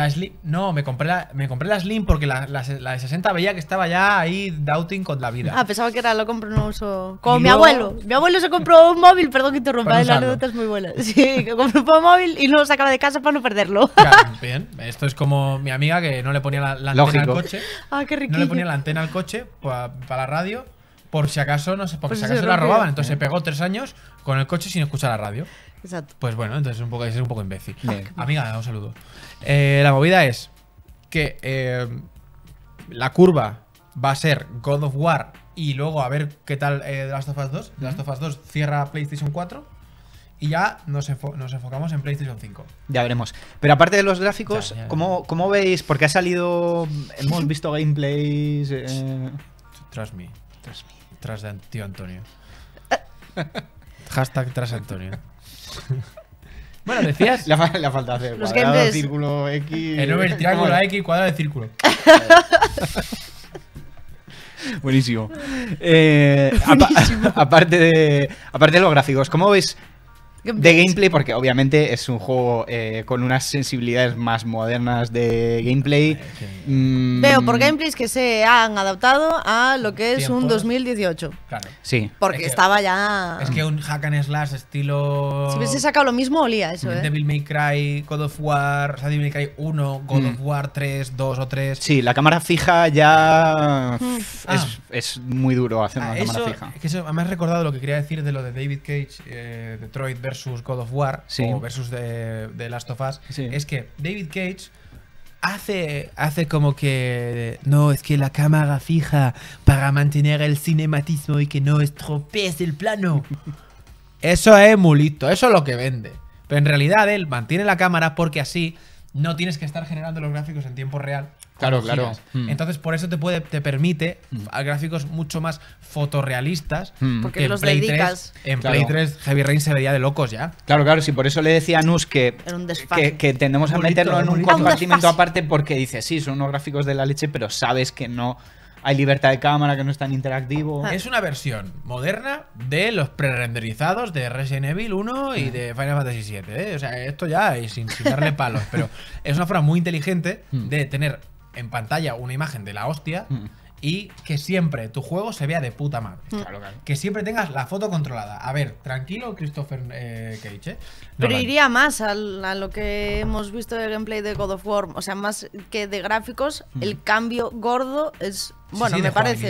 No, me compré la, me compré la Slim porque la, de 60 veía que estaba ya ahí doubting con la vida. Ah, pensaba que era lo compro no uso. Como mi abuelo. Mi abuelo se compró un móvil, perdón que interrumpa, eh, la anécdota es muy buena. Sí, que compró un móvil y luego sacaba de casa para no perderlo. [laughs] bien. Esto es como mi amiga que no le ponía la, antena al coche. Ah, qué No le ponía la antena al coche para la radio. Por si acaso, no sé, porque pues si acaso la robaban. Entonces se pegó tres años con el coche sin escuchar la radio. Exacto. Pues bueno, entonces es un poco, un imbécil. Amiga, un saludo. Eh, la movida es que eh, la curva va a ser God of War y luego a ver qué tal eh, The Last of Us 2. The Last of Us 2 cierra PlayStation 4 y ya nos, enfocamos en PlayStation 5. Ya veremos. Pero aparte de los gráficos, como ¿cómo, veis? Porque ha salido. Hemos visto gameplays. Trust Tras mí. Tras de tío Antonio. Hashtag tras Antonio. [laughs] Bueno, decías. [laughs] La, falta hacer. Los cuadrado, círculo, X. El over, triángulo, X, cuadrado de círculo. Buenísimo. [laughs] Eh, aparte, de, aparte de los gráficos, ¿cómo ves de gameplay, porque obviamente es un juego eh, con unas sensibilidades más modernas de gameplay. Mm, Veo por gameplays que se han adaptado a lo que es un 2018. Claro. Sí. Porque estaba ya. Es que un hack and slash estilo. Si hubiese sacado lo mismo, olía eso, ¿eh? Devil May Cry, God of War, o sea, Devil May Cry 1, God of mm. War 3, 2 o 3. Sí, la cámara fija ya. Mm. Ah. Es, muy duro hacer una ah, cámara fija. Es que eso, me has recordado lo que quería decir de lo de David Cage, eh, Detroit versus God of War o versus The, Last of Us, es que David Cage hace, hace como que no, es que la cámara fija para mantener el cinematismo y que no estropees el plano. [laughs] eso es mulito, eso es lo que vende. Pero en realidad él mantiene la cámara porque así no tienes que estar generando los gráficos en tiempo real. Claro, claro. Mm. Entonces, por eso te puede, te permite mm. a gráficos mucho más fotorrealistas. Mm. Porque los en Play 3, en Play 3, Heavy Rain se veía de locos ya. Claro, claro. Si por eso le decía a Nus que, que, que, tendemos a meterlo en un compartimento aparte porque dice, sí, son unos gráficos de la leche, pero sabes que no hay libertad de cámara que no es tan interactivo. Ah. Es una versión moderna de los pre-renderizados de Resident Evil 1 y ah. de Final Fantasy VII. ¿eh? O sea, esto ya es sin, sin darle [laughs] palos, pero es una forma muy inteligente mm. de tener en pantalla una imagen de la hostia mm y que siempre tu juego se vea de puta madre. Mm. Que siempre tengas la foto controlada. A ver, tranquilo, Christopher eh, ¿eh? Pero iría más a lo que hemos visto del gameplay de God of War. O sea, más que de gráficos, mm. el cambio gordo es. Bueno, me parece.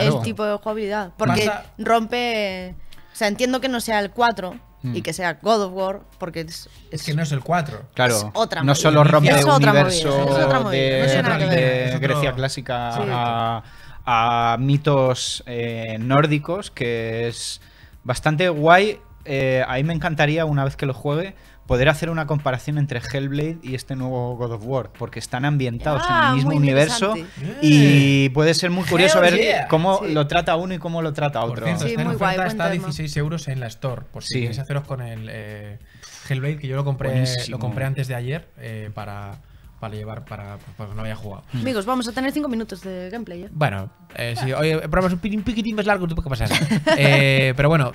Es tipo de jugabilidad. Porque rompe. O sea, entiendo que no sea el 4 Mm. y que sea God of War, porque es, que no es el 4. Claro, es otra no solo rompe el universo de, Grecia clásica a, mitos eh, nórdicos, que es bastante guay. Eh, a mí me encantaría una vez que lo juegue poder hacer una comparación entre Hellblade y este nuevo God of War, porque están ambientados en el ah, mismo universo y eh. puede ser muy curioso ver cómo lo trata uno y cómo lo trata otro. Por cierto, está a 16 euros en la Store, por si queréis haceros con el eh, Hellblade, que yo lo compré, lo compré antes de ayer eh, para para llevar para, pues no había jugado. Amigos, vamos a tener 5 minutos de gameplay. ¿eh? Bueno, eh, ah. hoy el programa es un piquitín más largo, tuve que pasar. [laughs] eh, pero bueno,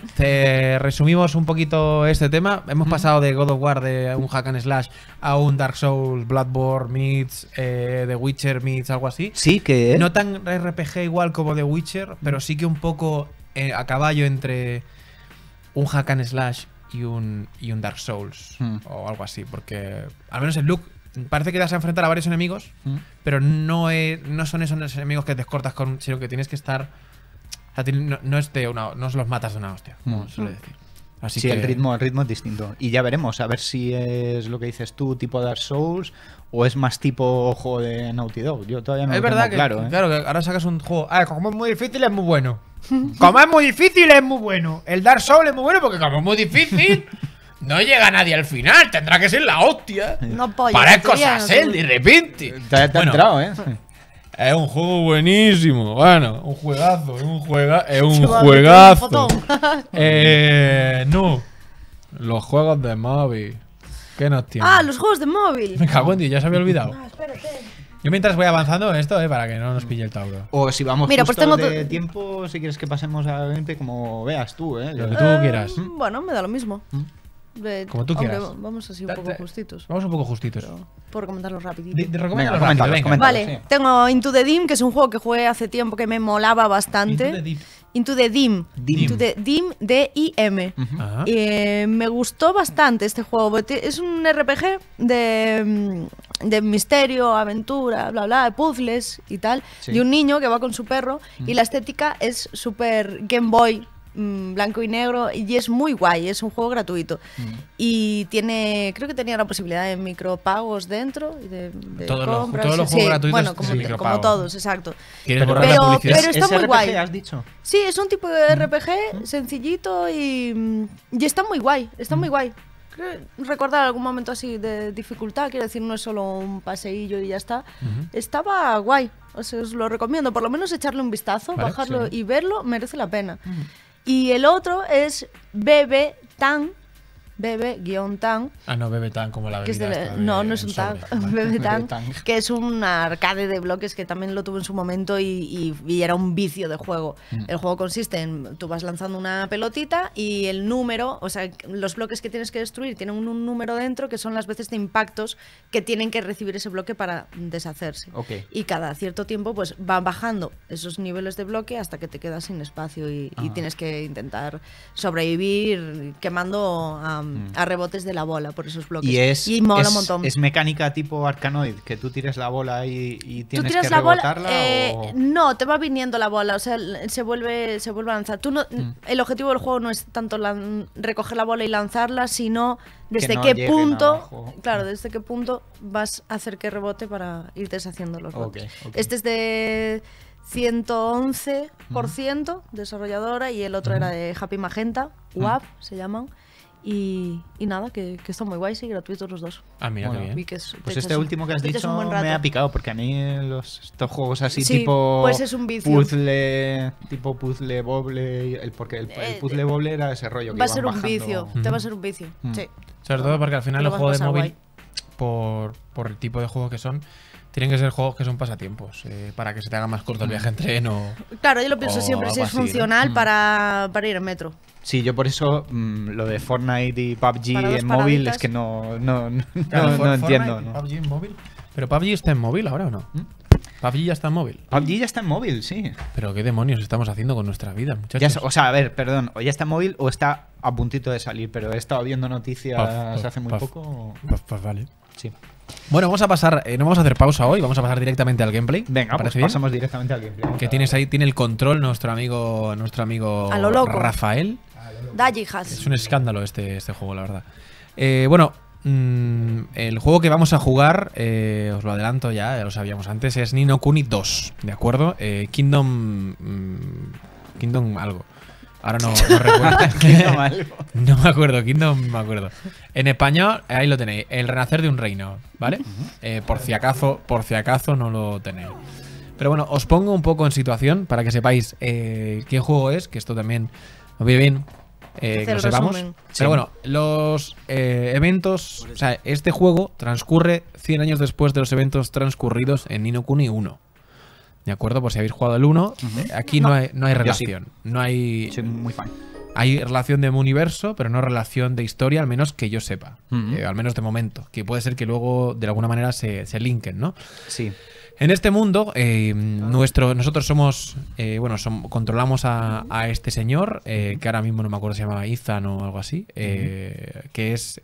resumimos un poquito este tema. Hemos pasado de God of War, de un hack and slash, a un Dark Souls, Bloodborne, Meets, eh, The Witcher, Meets, algo así. Sí, que. No tan RPG igual como The Witcher, pero sí que un poco eh, a caballo entre un hack and slash y un, y un Dark Souls o algo así, porque al menos el look parece que te vas a enfrentar a varios enemigos, mm. pero no, no son esos enemigos que te cortas con, sino que tienes que estar. no, no los matas de una hostia, como mm. suele decir. Mm. Así que... el, ritmo, el ritmo es distinto. Y ya veremos, a ver si es lo que dices tú, tipo Dark Souls, o es más tipo juego de Naughty Dog. Yo todavía no es lo verdad claro. ¿eh? Claro, que ahora sacas un juego. Ah, como es muy difícil, es muy bueno. [laughs] Como es muy difícil, es muy bueno. El Dark Souls es muy bueno porque como es muy difícil. [laughs] no llega nadie al final, tendrá que ser la hostia. No pollo, Parezco cosas él, de repente. Te, está entrado, ¿eh? Es un juego buenísimo, bueno, un juegazo, es un, juega, es un juegazo. [laughs] eh, no, los juegos de móvil. ¿Qué nos tiene? Ah, los juegos de móvil. Me cago en ti, ya se había olvidado. Ah, Yo mientras voy avanzando en esto, eh, para que no nos pille el Tauro. O si vamos Mira, pues justo pues tengo de tiempo, si quieres que pasemos a 20, como veas tú, eh. Lo que tú em, quieras. ¿Mm? bueno, me da lo mismo. ¿Mm? Como tú quieras. vamos así un poco justitos. Vamos un poco justitos. por comentarlo rapidito. De, venga, Vale, tengo Into the Dim, que es un juego que jugué hace tiempo que me molaba bastante. Into the Dim. Into the Dim. D-I-M. Ah. Eh, me gustó bastante este juego. Es un RPG de, mm, de misterio, aventura, bla, bla, puzzles y tal. y De un niño que va con su perro y la estética es súper Game Boy Mm, blanco y negro y es muy guay, es un juego gratuito. Mm. Y tiene, creo que tenía la posibilidad de micropagos dentro de, todos, compras, los, juegos gratuitos bueno, como, todos, exacto. Pero, está muy guay. Has Sí, es un tipo de mm. RPG sencillito y, está muy guay, está muy guay recordar algún momento así de dificultad, quiero decir, no es solo un paseillo y ya está. Estaba guay, os, lo recomiendo, por lo menos echarle un vistazo, bajarlo y verlo, merece la pena. Y el otro es Bebe Tan Bebe-Tang. Ah, no, Bebe-Tang como la bebida. Que no, no es un tang, [laughs] Bebe-Tang, que es un arcade de bloques que también lo tuvo en su momento y, era un vicio de juego. Mm. El juego consiste en, tú vas lanzando una pelotita y el número, o sea, los bloques que tienes que destruir tienen un, número dentro que son las veces de impactos que tienen que recibir ese bloque para deshacerse. Y cada cierto tiempo pues van bajando esos niveles de bloque hasta que te quedas sin espacio y, y ah. tienes que intentar sobrevivir quemando a Mm. a rebotes de la bola por esos bloques. Y, es, Es mecánica tipo Arcanoid, que tú tires la bola y, tienes que la eh, No, te va viniendo la bola, o sea, se vuelve, se vuelve a lanzar. Tú mm. El objetivo del juego no es tanto recoger la bola y lanzarla, sino desde qué punto, claro, mm. desde qué punto vas a hacer que rebote para ir deshaciendo los bloques Este es de 111% desarrolladora y el otro era de Happy Magenta, UAP, se llaman. Y, nada, que, están muy guays y gratuitos los dos. Ah, mira, bien. pues este último que has dicho me ha picado, porque a mí los, estos juegos así tipo pues es un vicio. puzzle, tipo puzzle boble, el, porque el, eh, puzzle eh, boble era ese rollo. Va a ser un vicio, te va a ser un vicio, mm. sí. Sobre todo porque al final los juegos de móvil, por, por el tipo de juegos que son, tienen que ser juegos que son pasatiempos, eh, para que se te haga más corto el viaje en tren o... Claro, yo lo pienso siempre si es funcional mm. para, ir en metro. Sí, yo por eso mm, lo de Fortnite y PUBG en móvil es que no, no, [laughs] entiendo. PUBG en móvil. ¿Pero PUBG está en móvil ahora o no? ¿Mm? PUBG ya está en móvil. PUBG ya está en móvil, sí. Pero qué demonios estamos haciendo con nuestra vida, muchachos. o sea, a ver, perdón, o ya está en móvil o está a puntito de salir, pero he estado viendo noticias hace muy poco. vale. Sí. Bueno, vamos a pasar, eh, no vamos a hacer pausa hoy, vamos a pasar directamente al gameplay. Venga, pues pasamos directamente al gameplay. Que tienes ahí, tiene el control nuestro amigo, nuestro amigo Rafael. Es un escándalo este, este juego, la verdad. Eh, bueno, Mm, el juego que vamos a jugar, eh, os lo adelanto ya, ya lo sabíamos antes, es Nino Kuni 2, ¿de acuerdo? Eh, Kingdom. Mm, Kingdom algo. Ahora no, no recuerdo. [laughs] [laughs] no me acuerdo, Kingdom me acuerdo. En español, ahí lo tenéis, El Renacer de un Reino, ¿vale? Eh, por si acaso, por si acaso no lo tenéis. Pero bueno, os pongo un poco en situación para que sepáis qué juego es, que esto también eh, que lo sepamos. Pero bueno, los eh, eventos. O sea, este juego transcurre 100 años después de los eventos transcurridos en Nino Kuni 1. ¿De acuerdo? pues si habéis jugado el 1, aquí no, hay, no relación. No hay. muy fácil. Hay relación de universo, pero no relación de historia, al menos que yo sepa. Mm-hmm. Eh, al menos de momento. Que puede ser que luego de alguna manera se, se linken, ¿no? Sí. En este mundo, eh, nuestro, nosotros somos, eh, bueno, controlamos a, este señor, mm-hmm. que ahora mismo no me acuerdo si se llamaba Ethan o algo así, mm-hmm. que es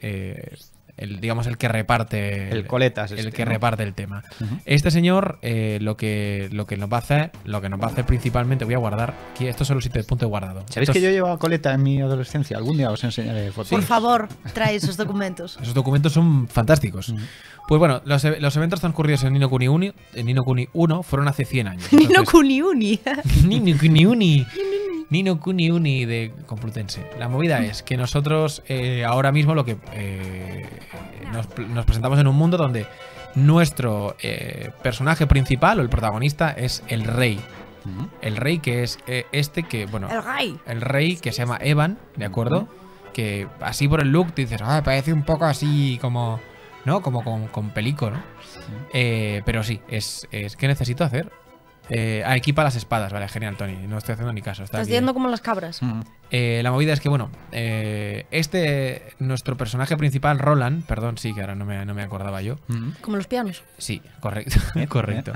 el, digamos, el que reparte. El, el este, que reparte el tema. Este señor eh, lo, que, lo que nos va a hacer, lo que nos va a hacer principalmente, voy a guardar. que estos son los sitios de punto guardado. ¿Sabéis que yo llevaba coleta en mi adolescencia? Algún día os enseñaré fotos. Por favor, trae esos documentos. esos documentos son fantásticos. Pues bueno, los, los, eventos transcurridos en Nino Kuni, en Nino Kuni 1 fueron hace 100 años. [laughs] Nino Kuni Uni. Nino Kuni Uni. Nino Kuni Uni de Complutense. La movida es que nosotros eh, ahora mismo lo que eh, nos, presentamos en un mundo donde nuestro eh, personaje principal o el protagonista es el rey. El rey que es este que, bueno... El rey. El rey que se llama Evan, ¿de acuerdo? Que así por el look te dices, ah, parece un poco así como... ¿no? Como con, con pelico, ¿no? pero sí, es, es que necesito hacer ah, eh, equipa las espadas, vale, genial, Tony. No estoy haciendo ni caso. Estás viendo eh. como las cabras. Mm. Eh, la movida es que, bueno, este, nuestro personaje principal, Roland, perdón, sí, que ahora no me, acordaba yo. Mm. Como los pianos. Sí, correcto, [laughs] correcto.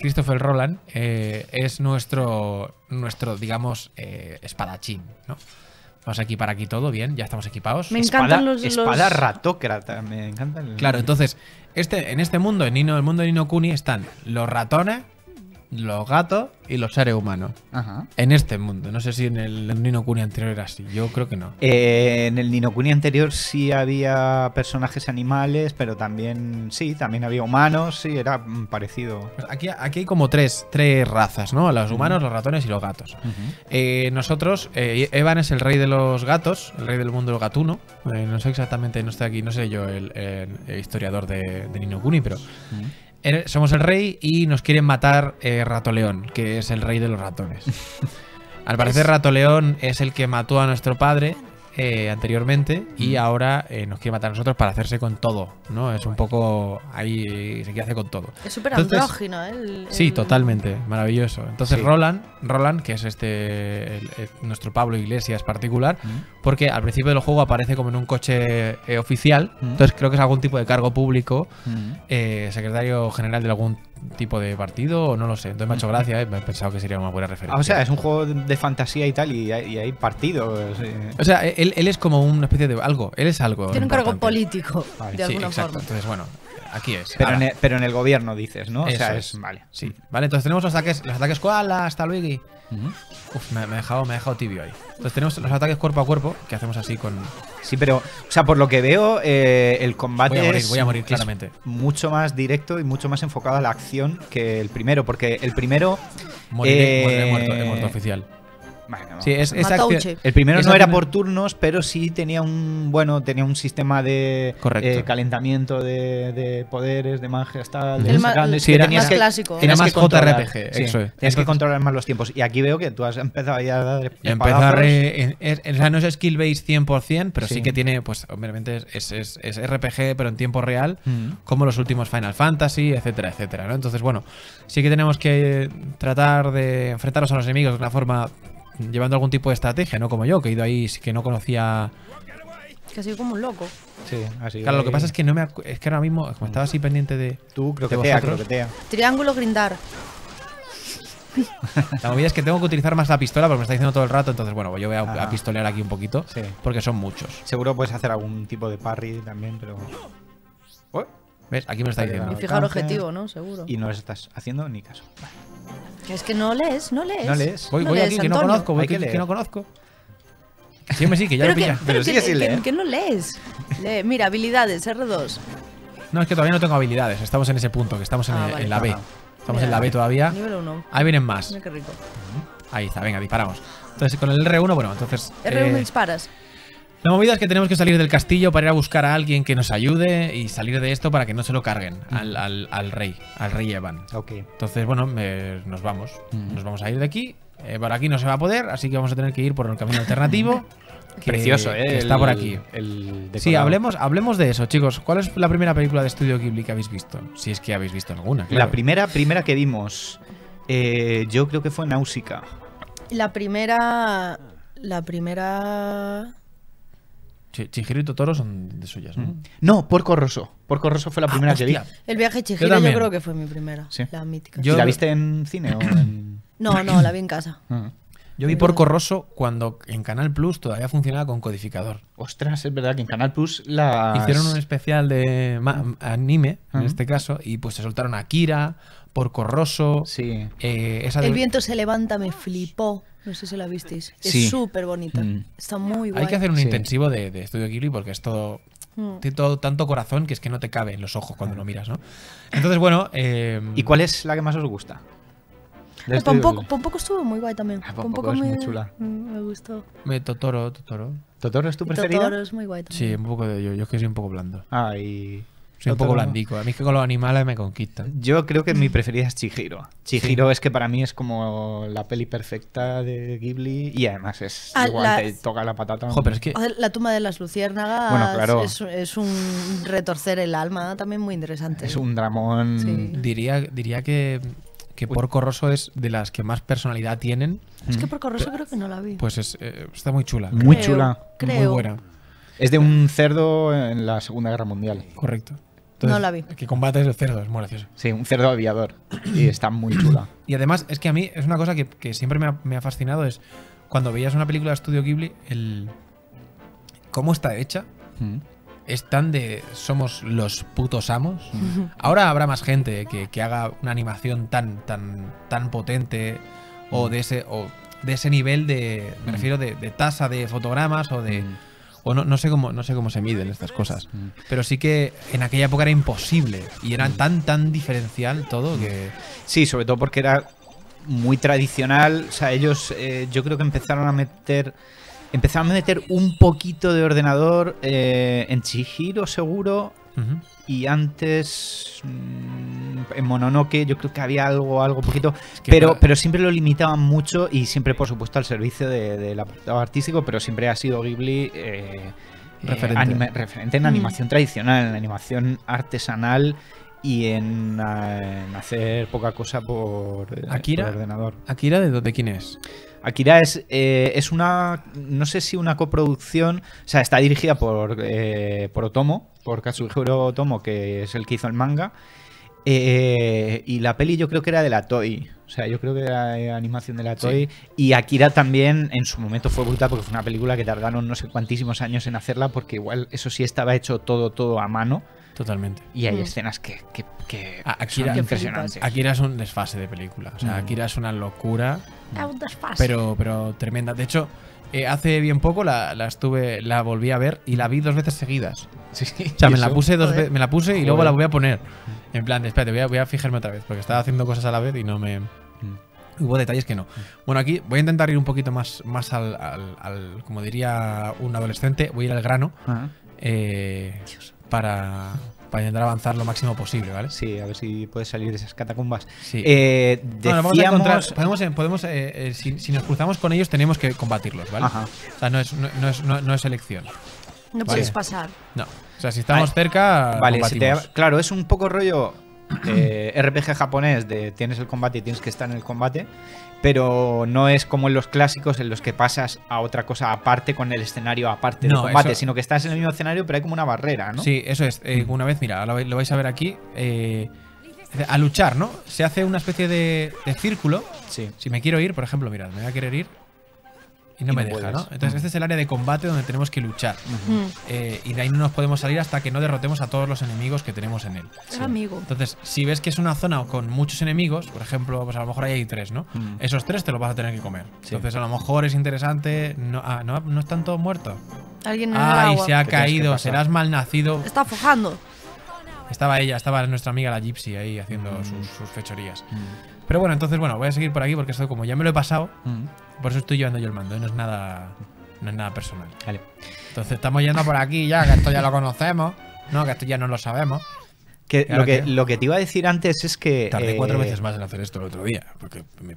Christopher Roland es nuestro, nuestro digamos, espadachín, ¿no? Vamos a equipar aquí todo, bien, ya estamos equipados. Me encantan los, Espada ratócrata, me encantan. Claro, entonces, este, en este mundo, en, el mundo de Nino Kuni, están los ratones, los gatos y los seres humanos. Ajá. En este mundo. No sé si en el Nino Kuni anterior era así. Yo creo que no. Eh, en el Nino anterior sí había personajes animales, pero también sí, también había humanos. Sí, era parecido. Pues aquí, aquí hay como tres, tres razas, ¿no? Los humanos, los ratones y los gatos. Eh, nosotros, eh, Evan es el rey de los gatos, el rey del mundo gatuno. no sé exactamente, no estoy aquí, no sé yo el, historiador de, de Nino pero... Er, somos el rey y nos quieren matar eh, Ratoleón, Rato León, que es el rey de los ratones. [laughs] Al parecer Rato León es el que mató a nuestro padre eh, anteriormente y mm. ahora eh, nos quiere matar a nosotros para hacerse con todo, ¿no? Es un poco ahí eh, se quiere hacer con todo. Es súper andrógino, Sí, totalmente, maravilloso. Entonces Roland, Roland, que es este nuestro Pablo Iglesias particular, mm. porque al principio del juego aparece como en un coche oficial, mm. entonces creo que es algún tipo de cargo público, secretario general de algún tipo de partido, o no lo sé. Entonces me ha hecho mm. gracia, ¿eh? he pensado que sería una buena referencia. o sea, es un juego de fantasía y tal, y hay, y partidos. O sea, él, él, es como una especie de algo, él es algo. Tiene un cargo político, de alguna forma. Entonces, bueno, aquí es. Pero en, el, pero en, el, gobierno dices, ¿no? o sea, es. Vale, sí. Vale, entonces tenemos los ataques, los ataques koala hasta Luigi. Uf, me, he dejado, me dejado tibio ahí. Entonces tenemos los ataques cuerpo a cuerpo que hacemos así con. Sí, pero, o sea, por lo que veo, eh, el combate. Voy a morir, voy a morir claramente. mucho más directo y mucho más enfocado a la acción que el primero, porque el primero. Eh, muerto oficial el primero no era por turnos, pero sí tenía un bueno, tenía un sistema de eh, calentamiento de, poderes, de magia tal. El más clásico. Era más JRPG. Tienes que controlar más los tiempos. Y aquí veo que tú has empezado ya a dar. Empezar. Eh, o sea no es skill base 100%, pero sí, que tiene, pues obviamente es, RPG, pero en tiempo real, mm. como los últimos Final Fantasy, etcétera, etcétera. ¿no? Entonces, bueno, sí que tenemos que tratar de enfrentarnos a los enemigos de una forma llevando algún tipo de estrategia, no como yo, que he ido ahí que no conocía. Que ha sido como un loco. Sí, así. Claro, lo que pasa es que no me es que ahora mismo, como estaba así pendiente de. Tú, que croquetea. Triángulo grindar. La movida es que tengo que utilizar más la pistola, porque me está diciendo todo el rato. Entonces, bueno, pues yo voy a, pistolear aquí un poquito. Porque son muchos. Seguro puedes hacer algún tipo de parry también, pero. ¿Ves? Aquí me está diciendo. Y fijar objetivo, ¿no? Seguro. Y no les estás haciendo ni caso. Es que no lees, no lees. No lees. Voy, voy aquí, que no conozco, voy que, que no conozco. Sí, sí, que ya pero lo pillas. Pero sigue sin leer. Que, que no lees. Mira, habilidades, R2. No, es que todavía no tengo habilidades. Estamos en ese punto, que estamos en, ah, la B. Estamos en la B todavía. Nivel 1. Ahí vienen más. Mira qué rico. Ahí está, venga, disparamos. Entonces, con el R1, bueno, entonces... R1 eh, disparas. La movida es que tenemos que salir del castillo para ir a buscar a alguien que nos ayude y salir de esto para que no se lo carguen al, rey, al rey Evan. Entonces, bueno, nos vamos. Nos vamos a ir de aquí. por aquí no se va a poder, así que vamos a tener que ir por el camino alternativo. [laughs] Precioso, ¿eh? está por aquí. sí, hablemos, hablemos de eso, chicos. ¿Cuál es la primera película de estudio Ghibli que habéis visto? Si es que habéis visto alguna. La primera, primera que vimos, eh, yo creo que fue Náusica. La primera. La primera. Chihiro y Totoro son de suyas, ¿no? Mm. No, Porco Rosso. Porco Rosso fue la ah, primera que vi. El viaje de yo, creo que fue mi primera, la mítica. Yo... ¿La viste en cine o en...? [clears throat] No, no, la vi en casa. Ah. Yo vi Porco Rosso cuando en Canal Plus todavía funcionaba con codificador. Ostras, es verdad que en Canal Plus la Hicieron un especial de anime, en este caso, y pues se soltaron a Kira, por Corroso. Sí. Eh, El viento se levanta, me flipó. No sé si la visteis. Es súper bonita. Mm. Está muy guay. Hay que hacer un intensivo de, de Estudio Ghibli porque es todo mm. tiene todo, tanto corazón que es que no te cabe en los ojos cuando lo miras, ¿no? Entonces, bueno. Em, ¿Y cuál es la que más os gusta? Eh, Pompoco, estuvo muy guay también. Ah, Pompoco, muy chula. Mm, me gustó. Me, Totoro, Totoro. ¿Totoro es tu preferida? Totoro es muy guay también. Sí, un poco de yo. Yo es que soy un poco blando. Ah, y. Soy un poco blandico. A mí que con los animales me conquista. Yo creo que mi [laughs] preferida es Chihiro. Chihiro es que para mí es como la peli perfecta de Ghibli y además es ah, igual, que toca la patata. pero La tumba de las luciérnagas es, un retorcer el alma también muy interesante. Es un dramón. Diría, diría que, que Porco Rosso es de las que más personalidad tienen. Es que mm. Porco Rosso creo que no la vi. Pues eh, está muy chula. muy chula. Muy buena. Es de un cerdo en la Segunda Guerra Mundial. Correcto no la vi. Que combates el cerdo, es muy gracioso. Sí, un cerdo aviador. y está muy chula. Y además, es que a mí es una cosa que, siempre me ha, fascinado: es cuando veías una película de estudio Ghibli, el. cómo está hecha. Mm. Es tan de. somos los putos amos. Mm. [laughs] Ahora habrá más gente que, haga una animación tan, tan, tan potente o mm. de ese. O, de ese nivel de, me refiero, de tasa de fotogramas o de, pues no, sé cómo, no sé cómo se miden estas cosas. Mm. Pero sí que en aquella época era imposible y era mm. tan, tan diferencial todo mm. que... Sí, sobre todo porque era muy tradicional. O sea, ellos eh, yo creo que empezaron a meter... Empezaron a meter un poquito de ordenador eh, en Chihiro, seguro y antes mm, en Mononoke yo creo que había algo, algo poquito, pero, pero siempre lo limitaban mucho y siempre por supuesto al servicio del artístico, pero siempre ha sido Ghibli eh, eh, referente. en animación mm. tradicional, en animación artesanal y en, eh, hacer poca cosa por, ordenador. ¿Akira de, dónde quién es? Akira es, eh, es una, no sé si una coproducción, o sea, está dirigida por, eh, por Otomo, por Katsuhiro Otomo, que es el que hizo el manga. Eh, y la peli yo creo que era de la Toy. O sea, yo creo que era animación de la Toy. Y Akira también en su momento fue brutal porque fue una película que tardaron no sé cuantísimos años en hacerla porque igual eso sí estaba hecho todo, todo a mano. Totalmente. Y hay mm. escenas que, que, Akira, impresionantes. Akira es un desfase de película. O sea, mm. Akira es una locura. Pero, pero tremenda. De hecho, eh, hace bien poco la, estuve, la volví a ver y la vi dos veces seguidas. [laughs] O sea, me la puse dos me la puse y luego la voy a poner. En plan, espérate, voy a, fijarme otra vez, porque estaba haciendo cosas a la vez y no me. Mm. Hubo detalles que no. Bueno, aquí voy a intentar ir un poquito más, más al, como diría un adolescente, voy a ir al grano. Ah. Eh, para para intentar avanzar lo máximo posible, ¿vale? Sí, a ver si puedes salir de esas catacumbas. Sí. Eh, vamos a encontrar, podemos, eh, podemos eh, si, nos cruzamos con ellos tenemos que combatirlos, ¿vale? Ajá. O sea, no es, no, es, no, es elección. No puedes pasar. No. O sea, si estamos cerca, vale, claro, es un poco rollo RPG [clears throat] japonés de tienes el combate y tienes que estar en el combate pero no es como en los clásicos en los que pasas a otra cosa aparte con el escenario aparte del combate, sino que estás en el mismo escenario, pero hay como una barrera, ¿no? Sí, eso es. Eh, mm. una vez, mira, lo, vais a ver aquí. Eh, a luchar, ¿no? Se hace una especie de, círculo. Si me quiero ir, por ejemplo, mira, me voy a querer ir. Y no me deja, ¿no? Entonces, este es el área de combate donde tenemos que luchar. Eh, y de ahí no nos podemos salir hasta que no derrotemos a todos los enemigos que tenemos en él. Ah, amigo. Entonces, si ves que es una zona con muchos enemigos, por ejemplo, pues a lo mejor ahí hay tres, ¿no? Esos tres te los vas a tener que comer. Entonces, a lo mejor es interesante. No, ah, no, están todos muertos. Alguien en Ay, el agua? se ha caído, serás malnacido. Está fojando. Estaba ella, estaba nuestra amiga la Gypsy ahí haciendo sus, fechorías. Pero bueno, entonces, bueno, voy a seguir por aquí porque esto, como ya me lo he pasado, mm. por eso estoy llevando yo el mando no es nada, no es nada personal. Entonces, estamos yendo por aquí ya, que esto ya lo conocemos, ¿no? Que esto ya no lo sabemos. Que lo, que, lo que te iba a decir antes es que. Tardé cuatro eh, veces más en hacer esto el otro día, porque me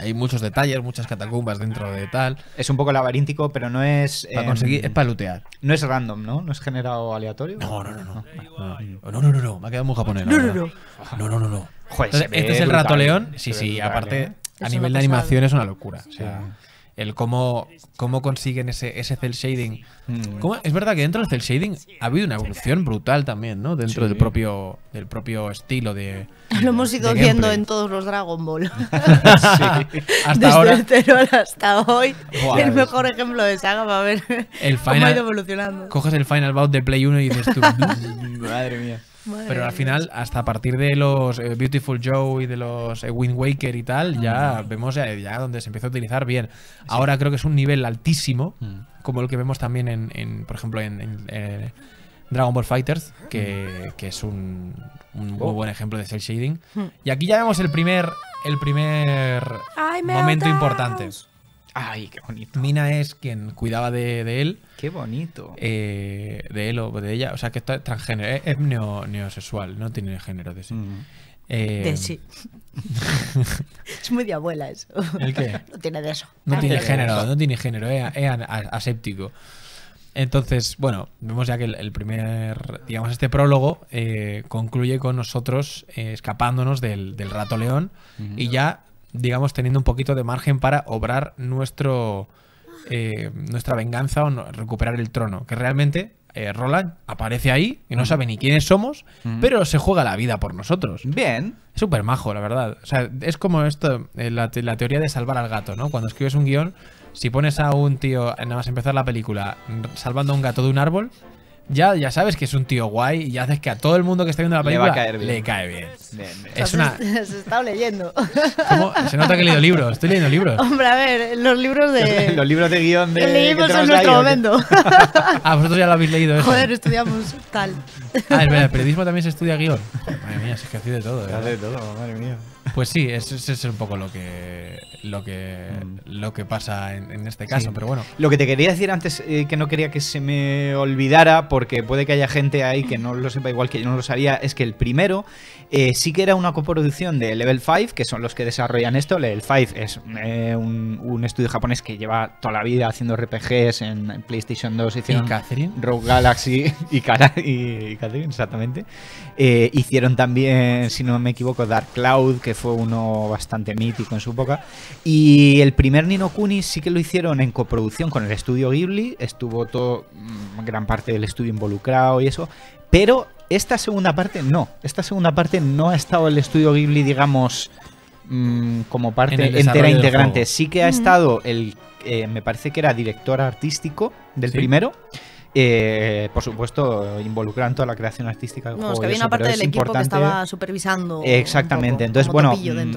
Hay muchos detalles, muchas catacumbas dentro de tal. Es un poco laberíntico, pero no es. Para em, conseguir, es para lootear. No es random, ¿no? ¿No es generado aleatorio? No, no, no. No, ah. no, no, no. Me ha quedado muy japonés. no, no. No, no, no, no este es el Rato León. Sí, sí, aparte, ¿eh? a nivel de animación es una locura. el cómo, cómo consiguen ese, ese cel shading. Mm. Es verdad que dentro del cel shading ha habido una evolución brutal también, ¿no? Dentro del propio del propio estilo de. [laughs] Lo hemos ido viendo en todos los Dragon Ball. [laughs] [laughs] Hasta ahora. hasta hoy. el mejor ejemplo de saga para ver cómo ha ido evolucionando. Coges el Final Bout de Play 1 y dices tú. madre mía pero al final, hasta a partir de los eh, Beautiful Joe y de los eh, Wind Waker y tal, ya vemos eh, ya, donde se empieza a utilizar bien. Ahora creo que es un nivel altísimo, mm. como el que vemos también en, por ejemplo, en, Dragon Ball Fighters, que, mm. es un, muy oh. buen ejemplo de cel shading. Mm. Y aquí ya vemos el primer, el primer momento importante. Ay, qué bonito. Mina es quien cuidaba de, él. Qué bonito. Eh, de él o de ella. O sea, que está transgénero. Es, neosexual, no tiene género de sí. Mm. Eh, de sí. [laughs] es muy de abuela eso. ¿El qué? No tiene de eso. No tiene género, no tiene género. Es, aséptico. Entonces, bueno, vemos ya que el, primer, digamos, este prólogo eh, concluye con nosotros escapándonos del, rato león y ya digamos, teniendo un poquito de margen para obrar nuestro, eh, nuestra venganza o recuperar el trono. Que realmente eh, Roland aparece ahí y no mm. sabe ni quiénes somos, mm. pero se juega la vida por nosotros. Bien. Es súper majo, la verdad. O sea, es como esto, eh, la, la, teoría de salvar al gato, ¿no? Cuando escribes un guión, si pones a un tío, nada más empezar la película, salvando a un gato de un árbol, ya, ya sabes que es un tío guay y haces que a todo el mundo que está viendo la película le, le cae bien. Es una... Se está [laughs] leyendo. Se nota que he leído libros. Estoy leyendo libros. Hombre, a ver, los libros de. [laughs] los libros de guión de. [laughs] Leímos en nuestro momento. ah, vosotros ya lo habéis leído, eso. ¿eh? Joder, estudiamos tal. ah, es verdad, el periodismo también se estudia guión. Madre mía, si es que hace de todo. Se ¿eh? Hace de todo, madre mía. Pues sí, ese es un poco lo que lo que, mm. lo que pasa en, este caso, pero bueno. Lo que te quería decir antes, eh, que no quería que se me olvidara, porque puede que haya gente ahí que no lo sepa igual que yo no lo sabía, es que el primero eh, sí que era una coproducción de Level 5, que son los que desarrollan esto. Level 5 es eh, un, estudio japonés que lleva toda la vida haciendo RPGs en, PlayStation 2, ¿Y Catherine? Rogue Galaxy [laughs] y, y, Catherine, exactamente. hicieron también, si no me equivoco, Dark Cloud, que fue uno bastante mítico en su época. Y el primer Nino Kuni sí que lo hicieron en coproducción con el estudio Ghibli, estuvo todo, mm, gran parte del estudio involucrado y eso, pero esta segunda parte no, esta segunda parte no ha estado el estudio Ghibli, digamos, mm, como parte entera integrante, sí que ha mm. estado el, eh, me parece que era director artístico del primero eh, por supuesto, involucrando toda la creación artística del Es que estaba supervisando. Exactamente, entonces, bueno,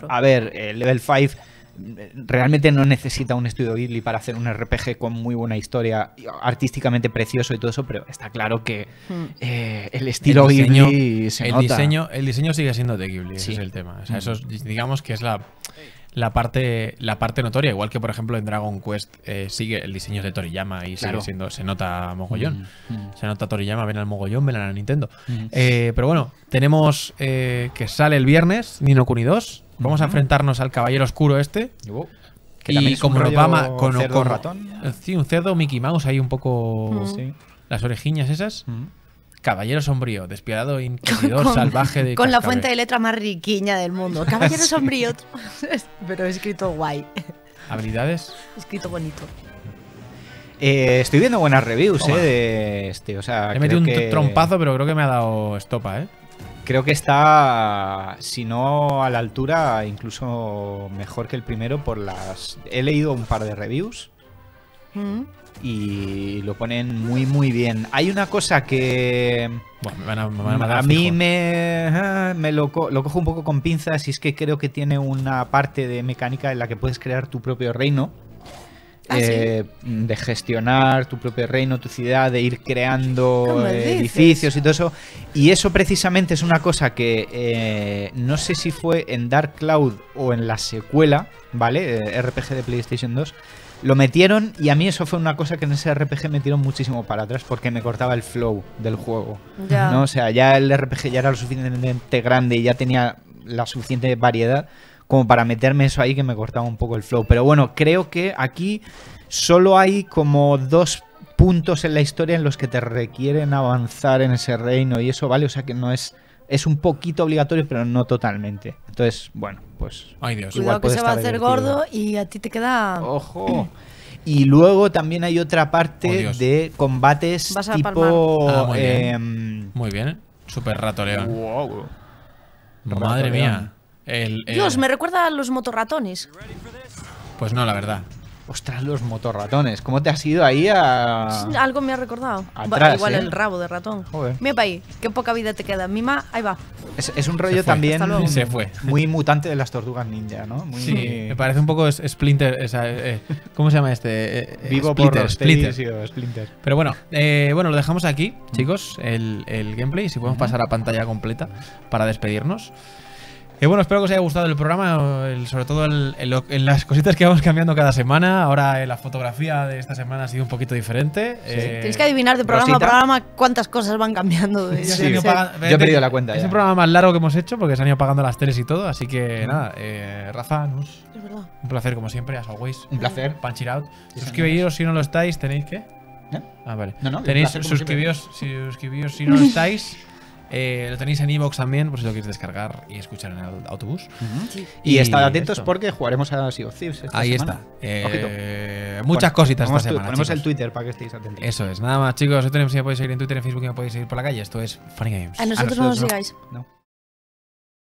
a ver, el level 5 mm, realmente no necesita un estudio Ghibli para hacer un RPG con muy buena historia, artísticamente precioso y todo eso, pero está claro que hmm. eh, el estilo Ghibli se el Diseño, el diseño sigue siendo de Ghibli, ese es el tema. Hmm. digamos que es la la parte, la parte notoria, igual que por ejemplo en Dragon Quest eh, sigue el diseño de Toriyama y sigue siendo, se nota mogollón. Mm, mm. Se nota Toriyama, ven al mogollón, ven a la Nintendo. Mm. Eh, pero bueno, tenemos eh, que sale el viernes Nino Kuni 2. Vamos a enfrentarnos al Caballero Oscuro este. Oh. que y como con, cerdo ratón. Sí, un cerdo Mickey Mouse ahí un poco. Las orejiñas esas. Caballero sombrío, despiadado, inquisidor, salvaje de. Con la fuente de letra más riquiña del mundo. Caballero [laughs] sombrío. [laughs] Pero escrito guay. ¿Habilidades? Escrito bonito. Eh, estoy viendo buenas reviews, eh, de este. O sea, He metido un trompazo, pero creo que me ha dado estopa, eh. Creo que está, si no a la altura, incluso mejor que el primero por las... He leído un par de reviews y lo ponen muy, muy bien. Hay una cosa que. Bueno, a, mí me, me lo, cojo un poco con pinzas y es que creo que tiene una parte de mecánica en la que puedes crear tu propio reino. Ah, eh, de gestionar tu propio reino, tu ciudad, de ir creando eh, edificios y todo eso. Y eso precisamente es una cosa que eh, no sé si fue en Dark Cloud o en la secuela, ¿vale? RPG de PlayStation 2 lo metieron y a mí eso fue una cosa que en ese RPG me tiró muchísimo para atrás porque me cortaba el flow del juego. ¿no? O sea, ya el RPG ya era lo suficientemente grande y ya tenía la suficiente variedad como para meterme eso ahí que me cortaba un poco el flow. Pero bueno, creo que aquí solo hay como dos puntos en la historia en los que te requieren avanzar en ese reino y eso vale, o sea que no es es un poquito obligatorio, pero no totalmente. Entonces, bueno, pues. Ay, Dios. Igual que se va a hacer gordo y a ti te queda. ¡Ojo! Y luego también hay otra parte oh, de combates tipo. Ah, eh, muy, bien. Em, muy Super rato Wow. Madre mía. Dios, me recuerda a los motorratones. Pues no, la verdad. Ostras, los motorratones. ¿Cómo te has ido ahí a...? Algo me ha recordado. Igual ¿eh? el rabo de ratón. Mira para qué poca vida te queda. Mima, ahí va. Es, un rollo también Se fue. muy mutante de las tortugas ninja, ¿no? Sí, me parece un poco Splinter. Eh, ¿Cómo se llama este? Eh, Vivo por Splinter. Pero bueno, bueno, lo dejamos aquí, chicos, el, el gameplay. Si podemos pasar a pantalla completa para despedirnos. Eh, bueno, espero que os haya gustado el programa, sobre todo en las cositas que vamos cambiando cada semana. Ahora eh, la fotografía de esta semana ha sido un poquito diferente. Eh, Tienes que adivinar de programa a programa cuántas cosas van cambiando. Yo he perdido la cuenta. Es el programa más largo que hemos hecho porque se han ido pagando las teles y todo. Así que nada, Rafa, Nus, un placer como siempre, as always. Un placer. Punch it out. Suscribiros si no lo estáis, tenéis que... Ah, vale. No, no, Tenéis suscribíos, si, suscribíos si no lo estáis. [laughs] Eh, lo tenéis en Evox también, por si lo queréis descargar y escuchar en el autobús. y, estad atentos porque jugaremos a Sea of esta Ahí está. Eh, muchas cositas esta semana. Ponemos el Twitter para que estéis atentos. Eso es. Nada más, chicos. Hoy tenemos, ya podéis seguir en Twitter, en Facebook, y me podéis seguir por la calle. Esto es Funny Games. A nosotros, a nosotros no nos sigáis. No.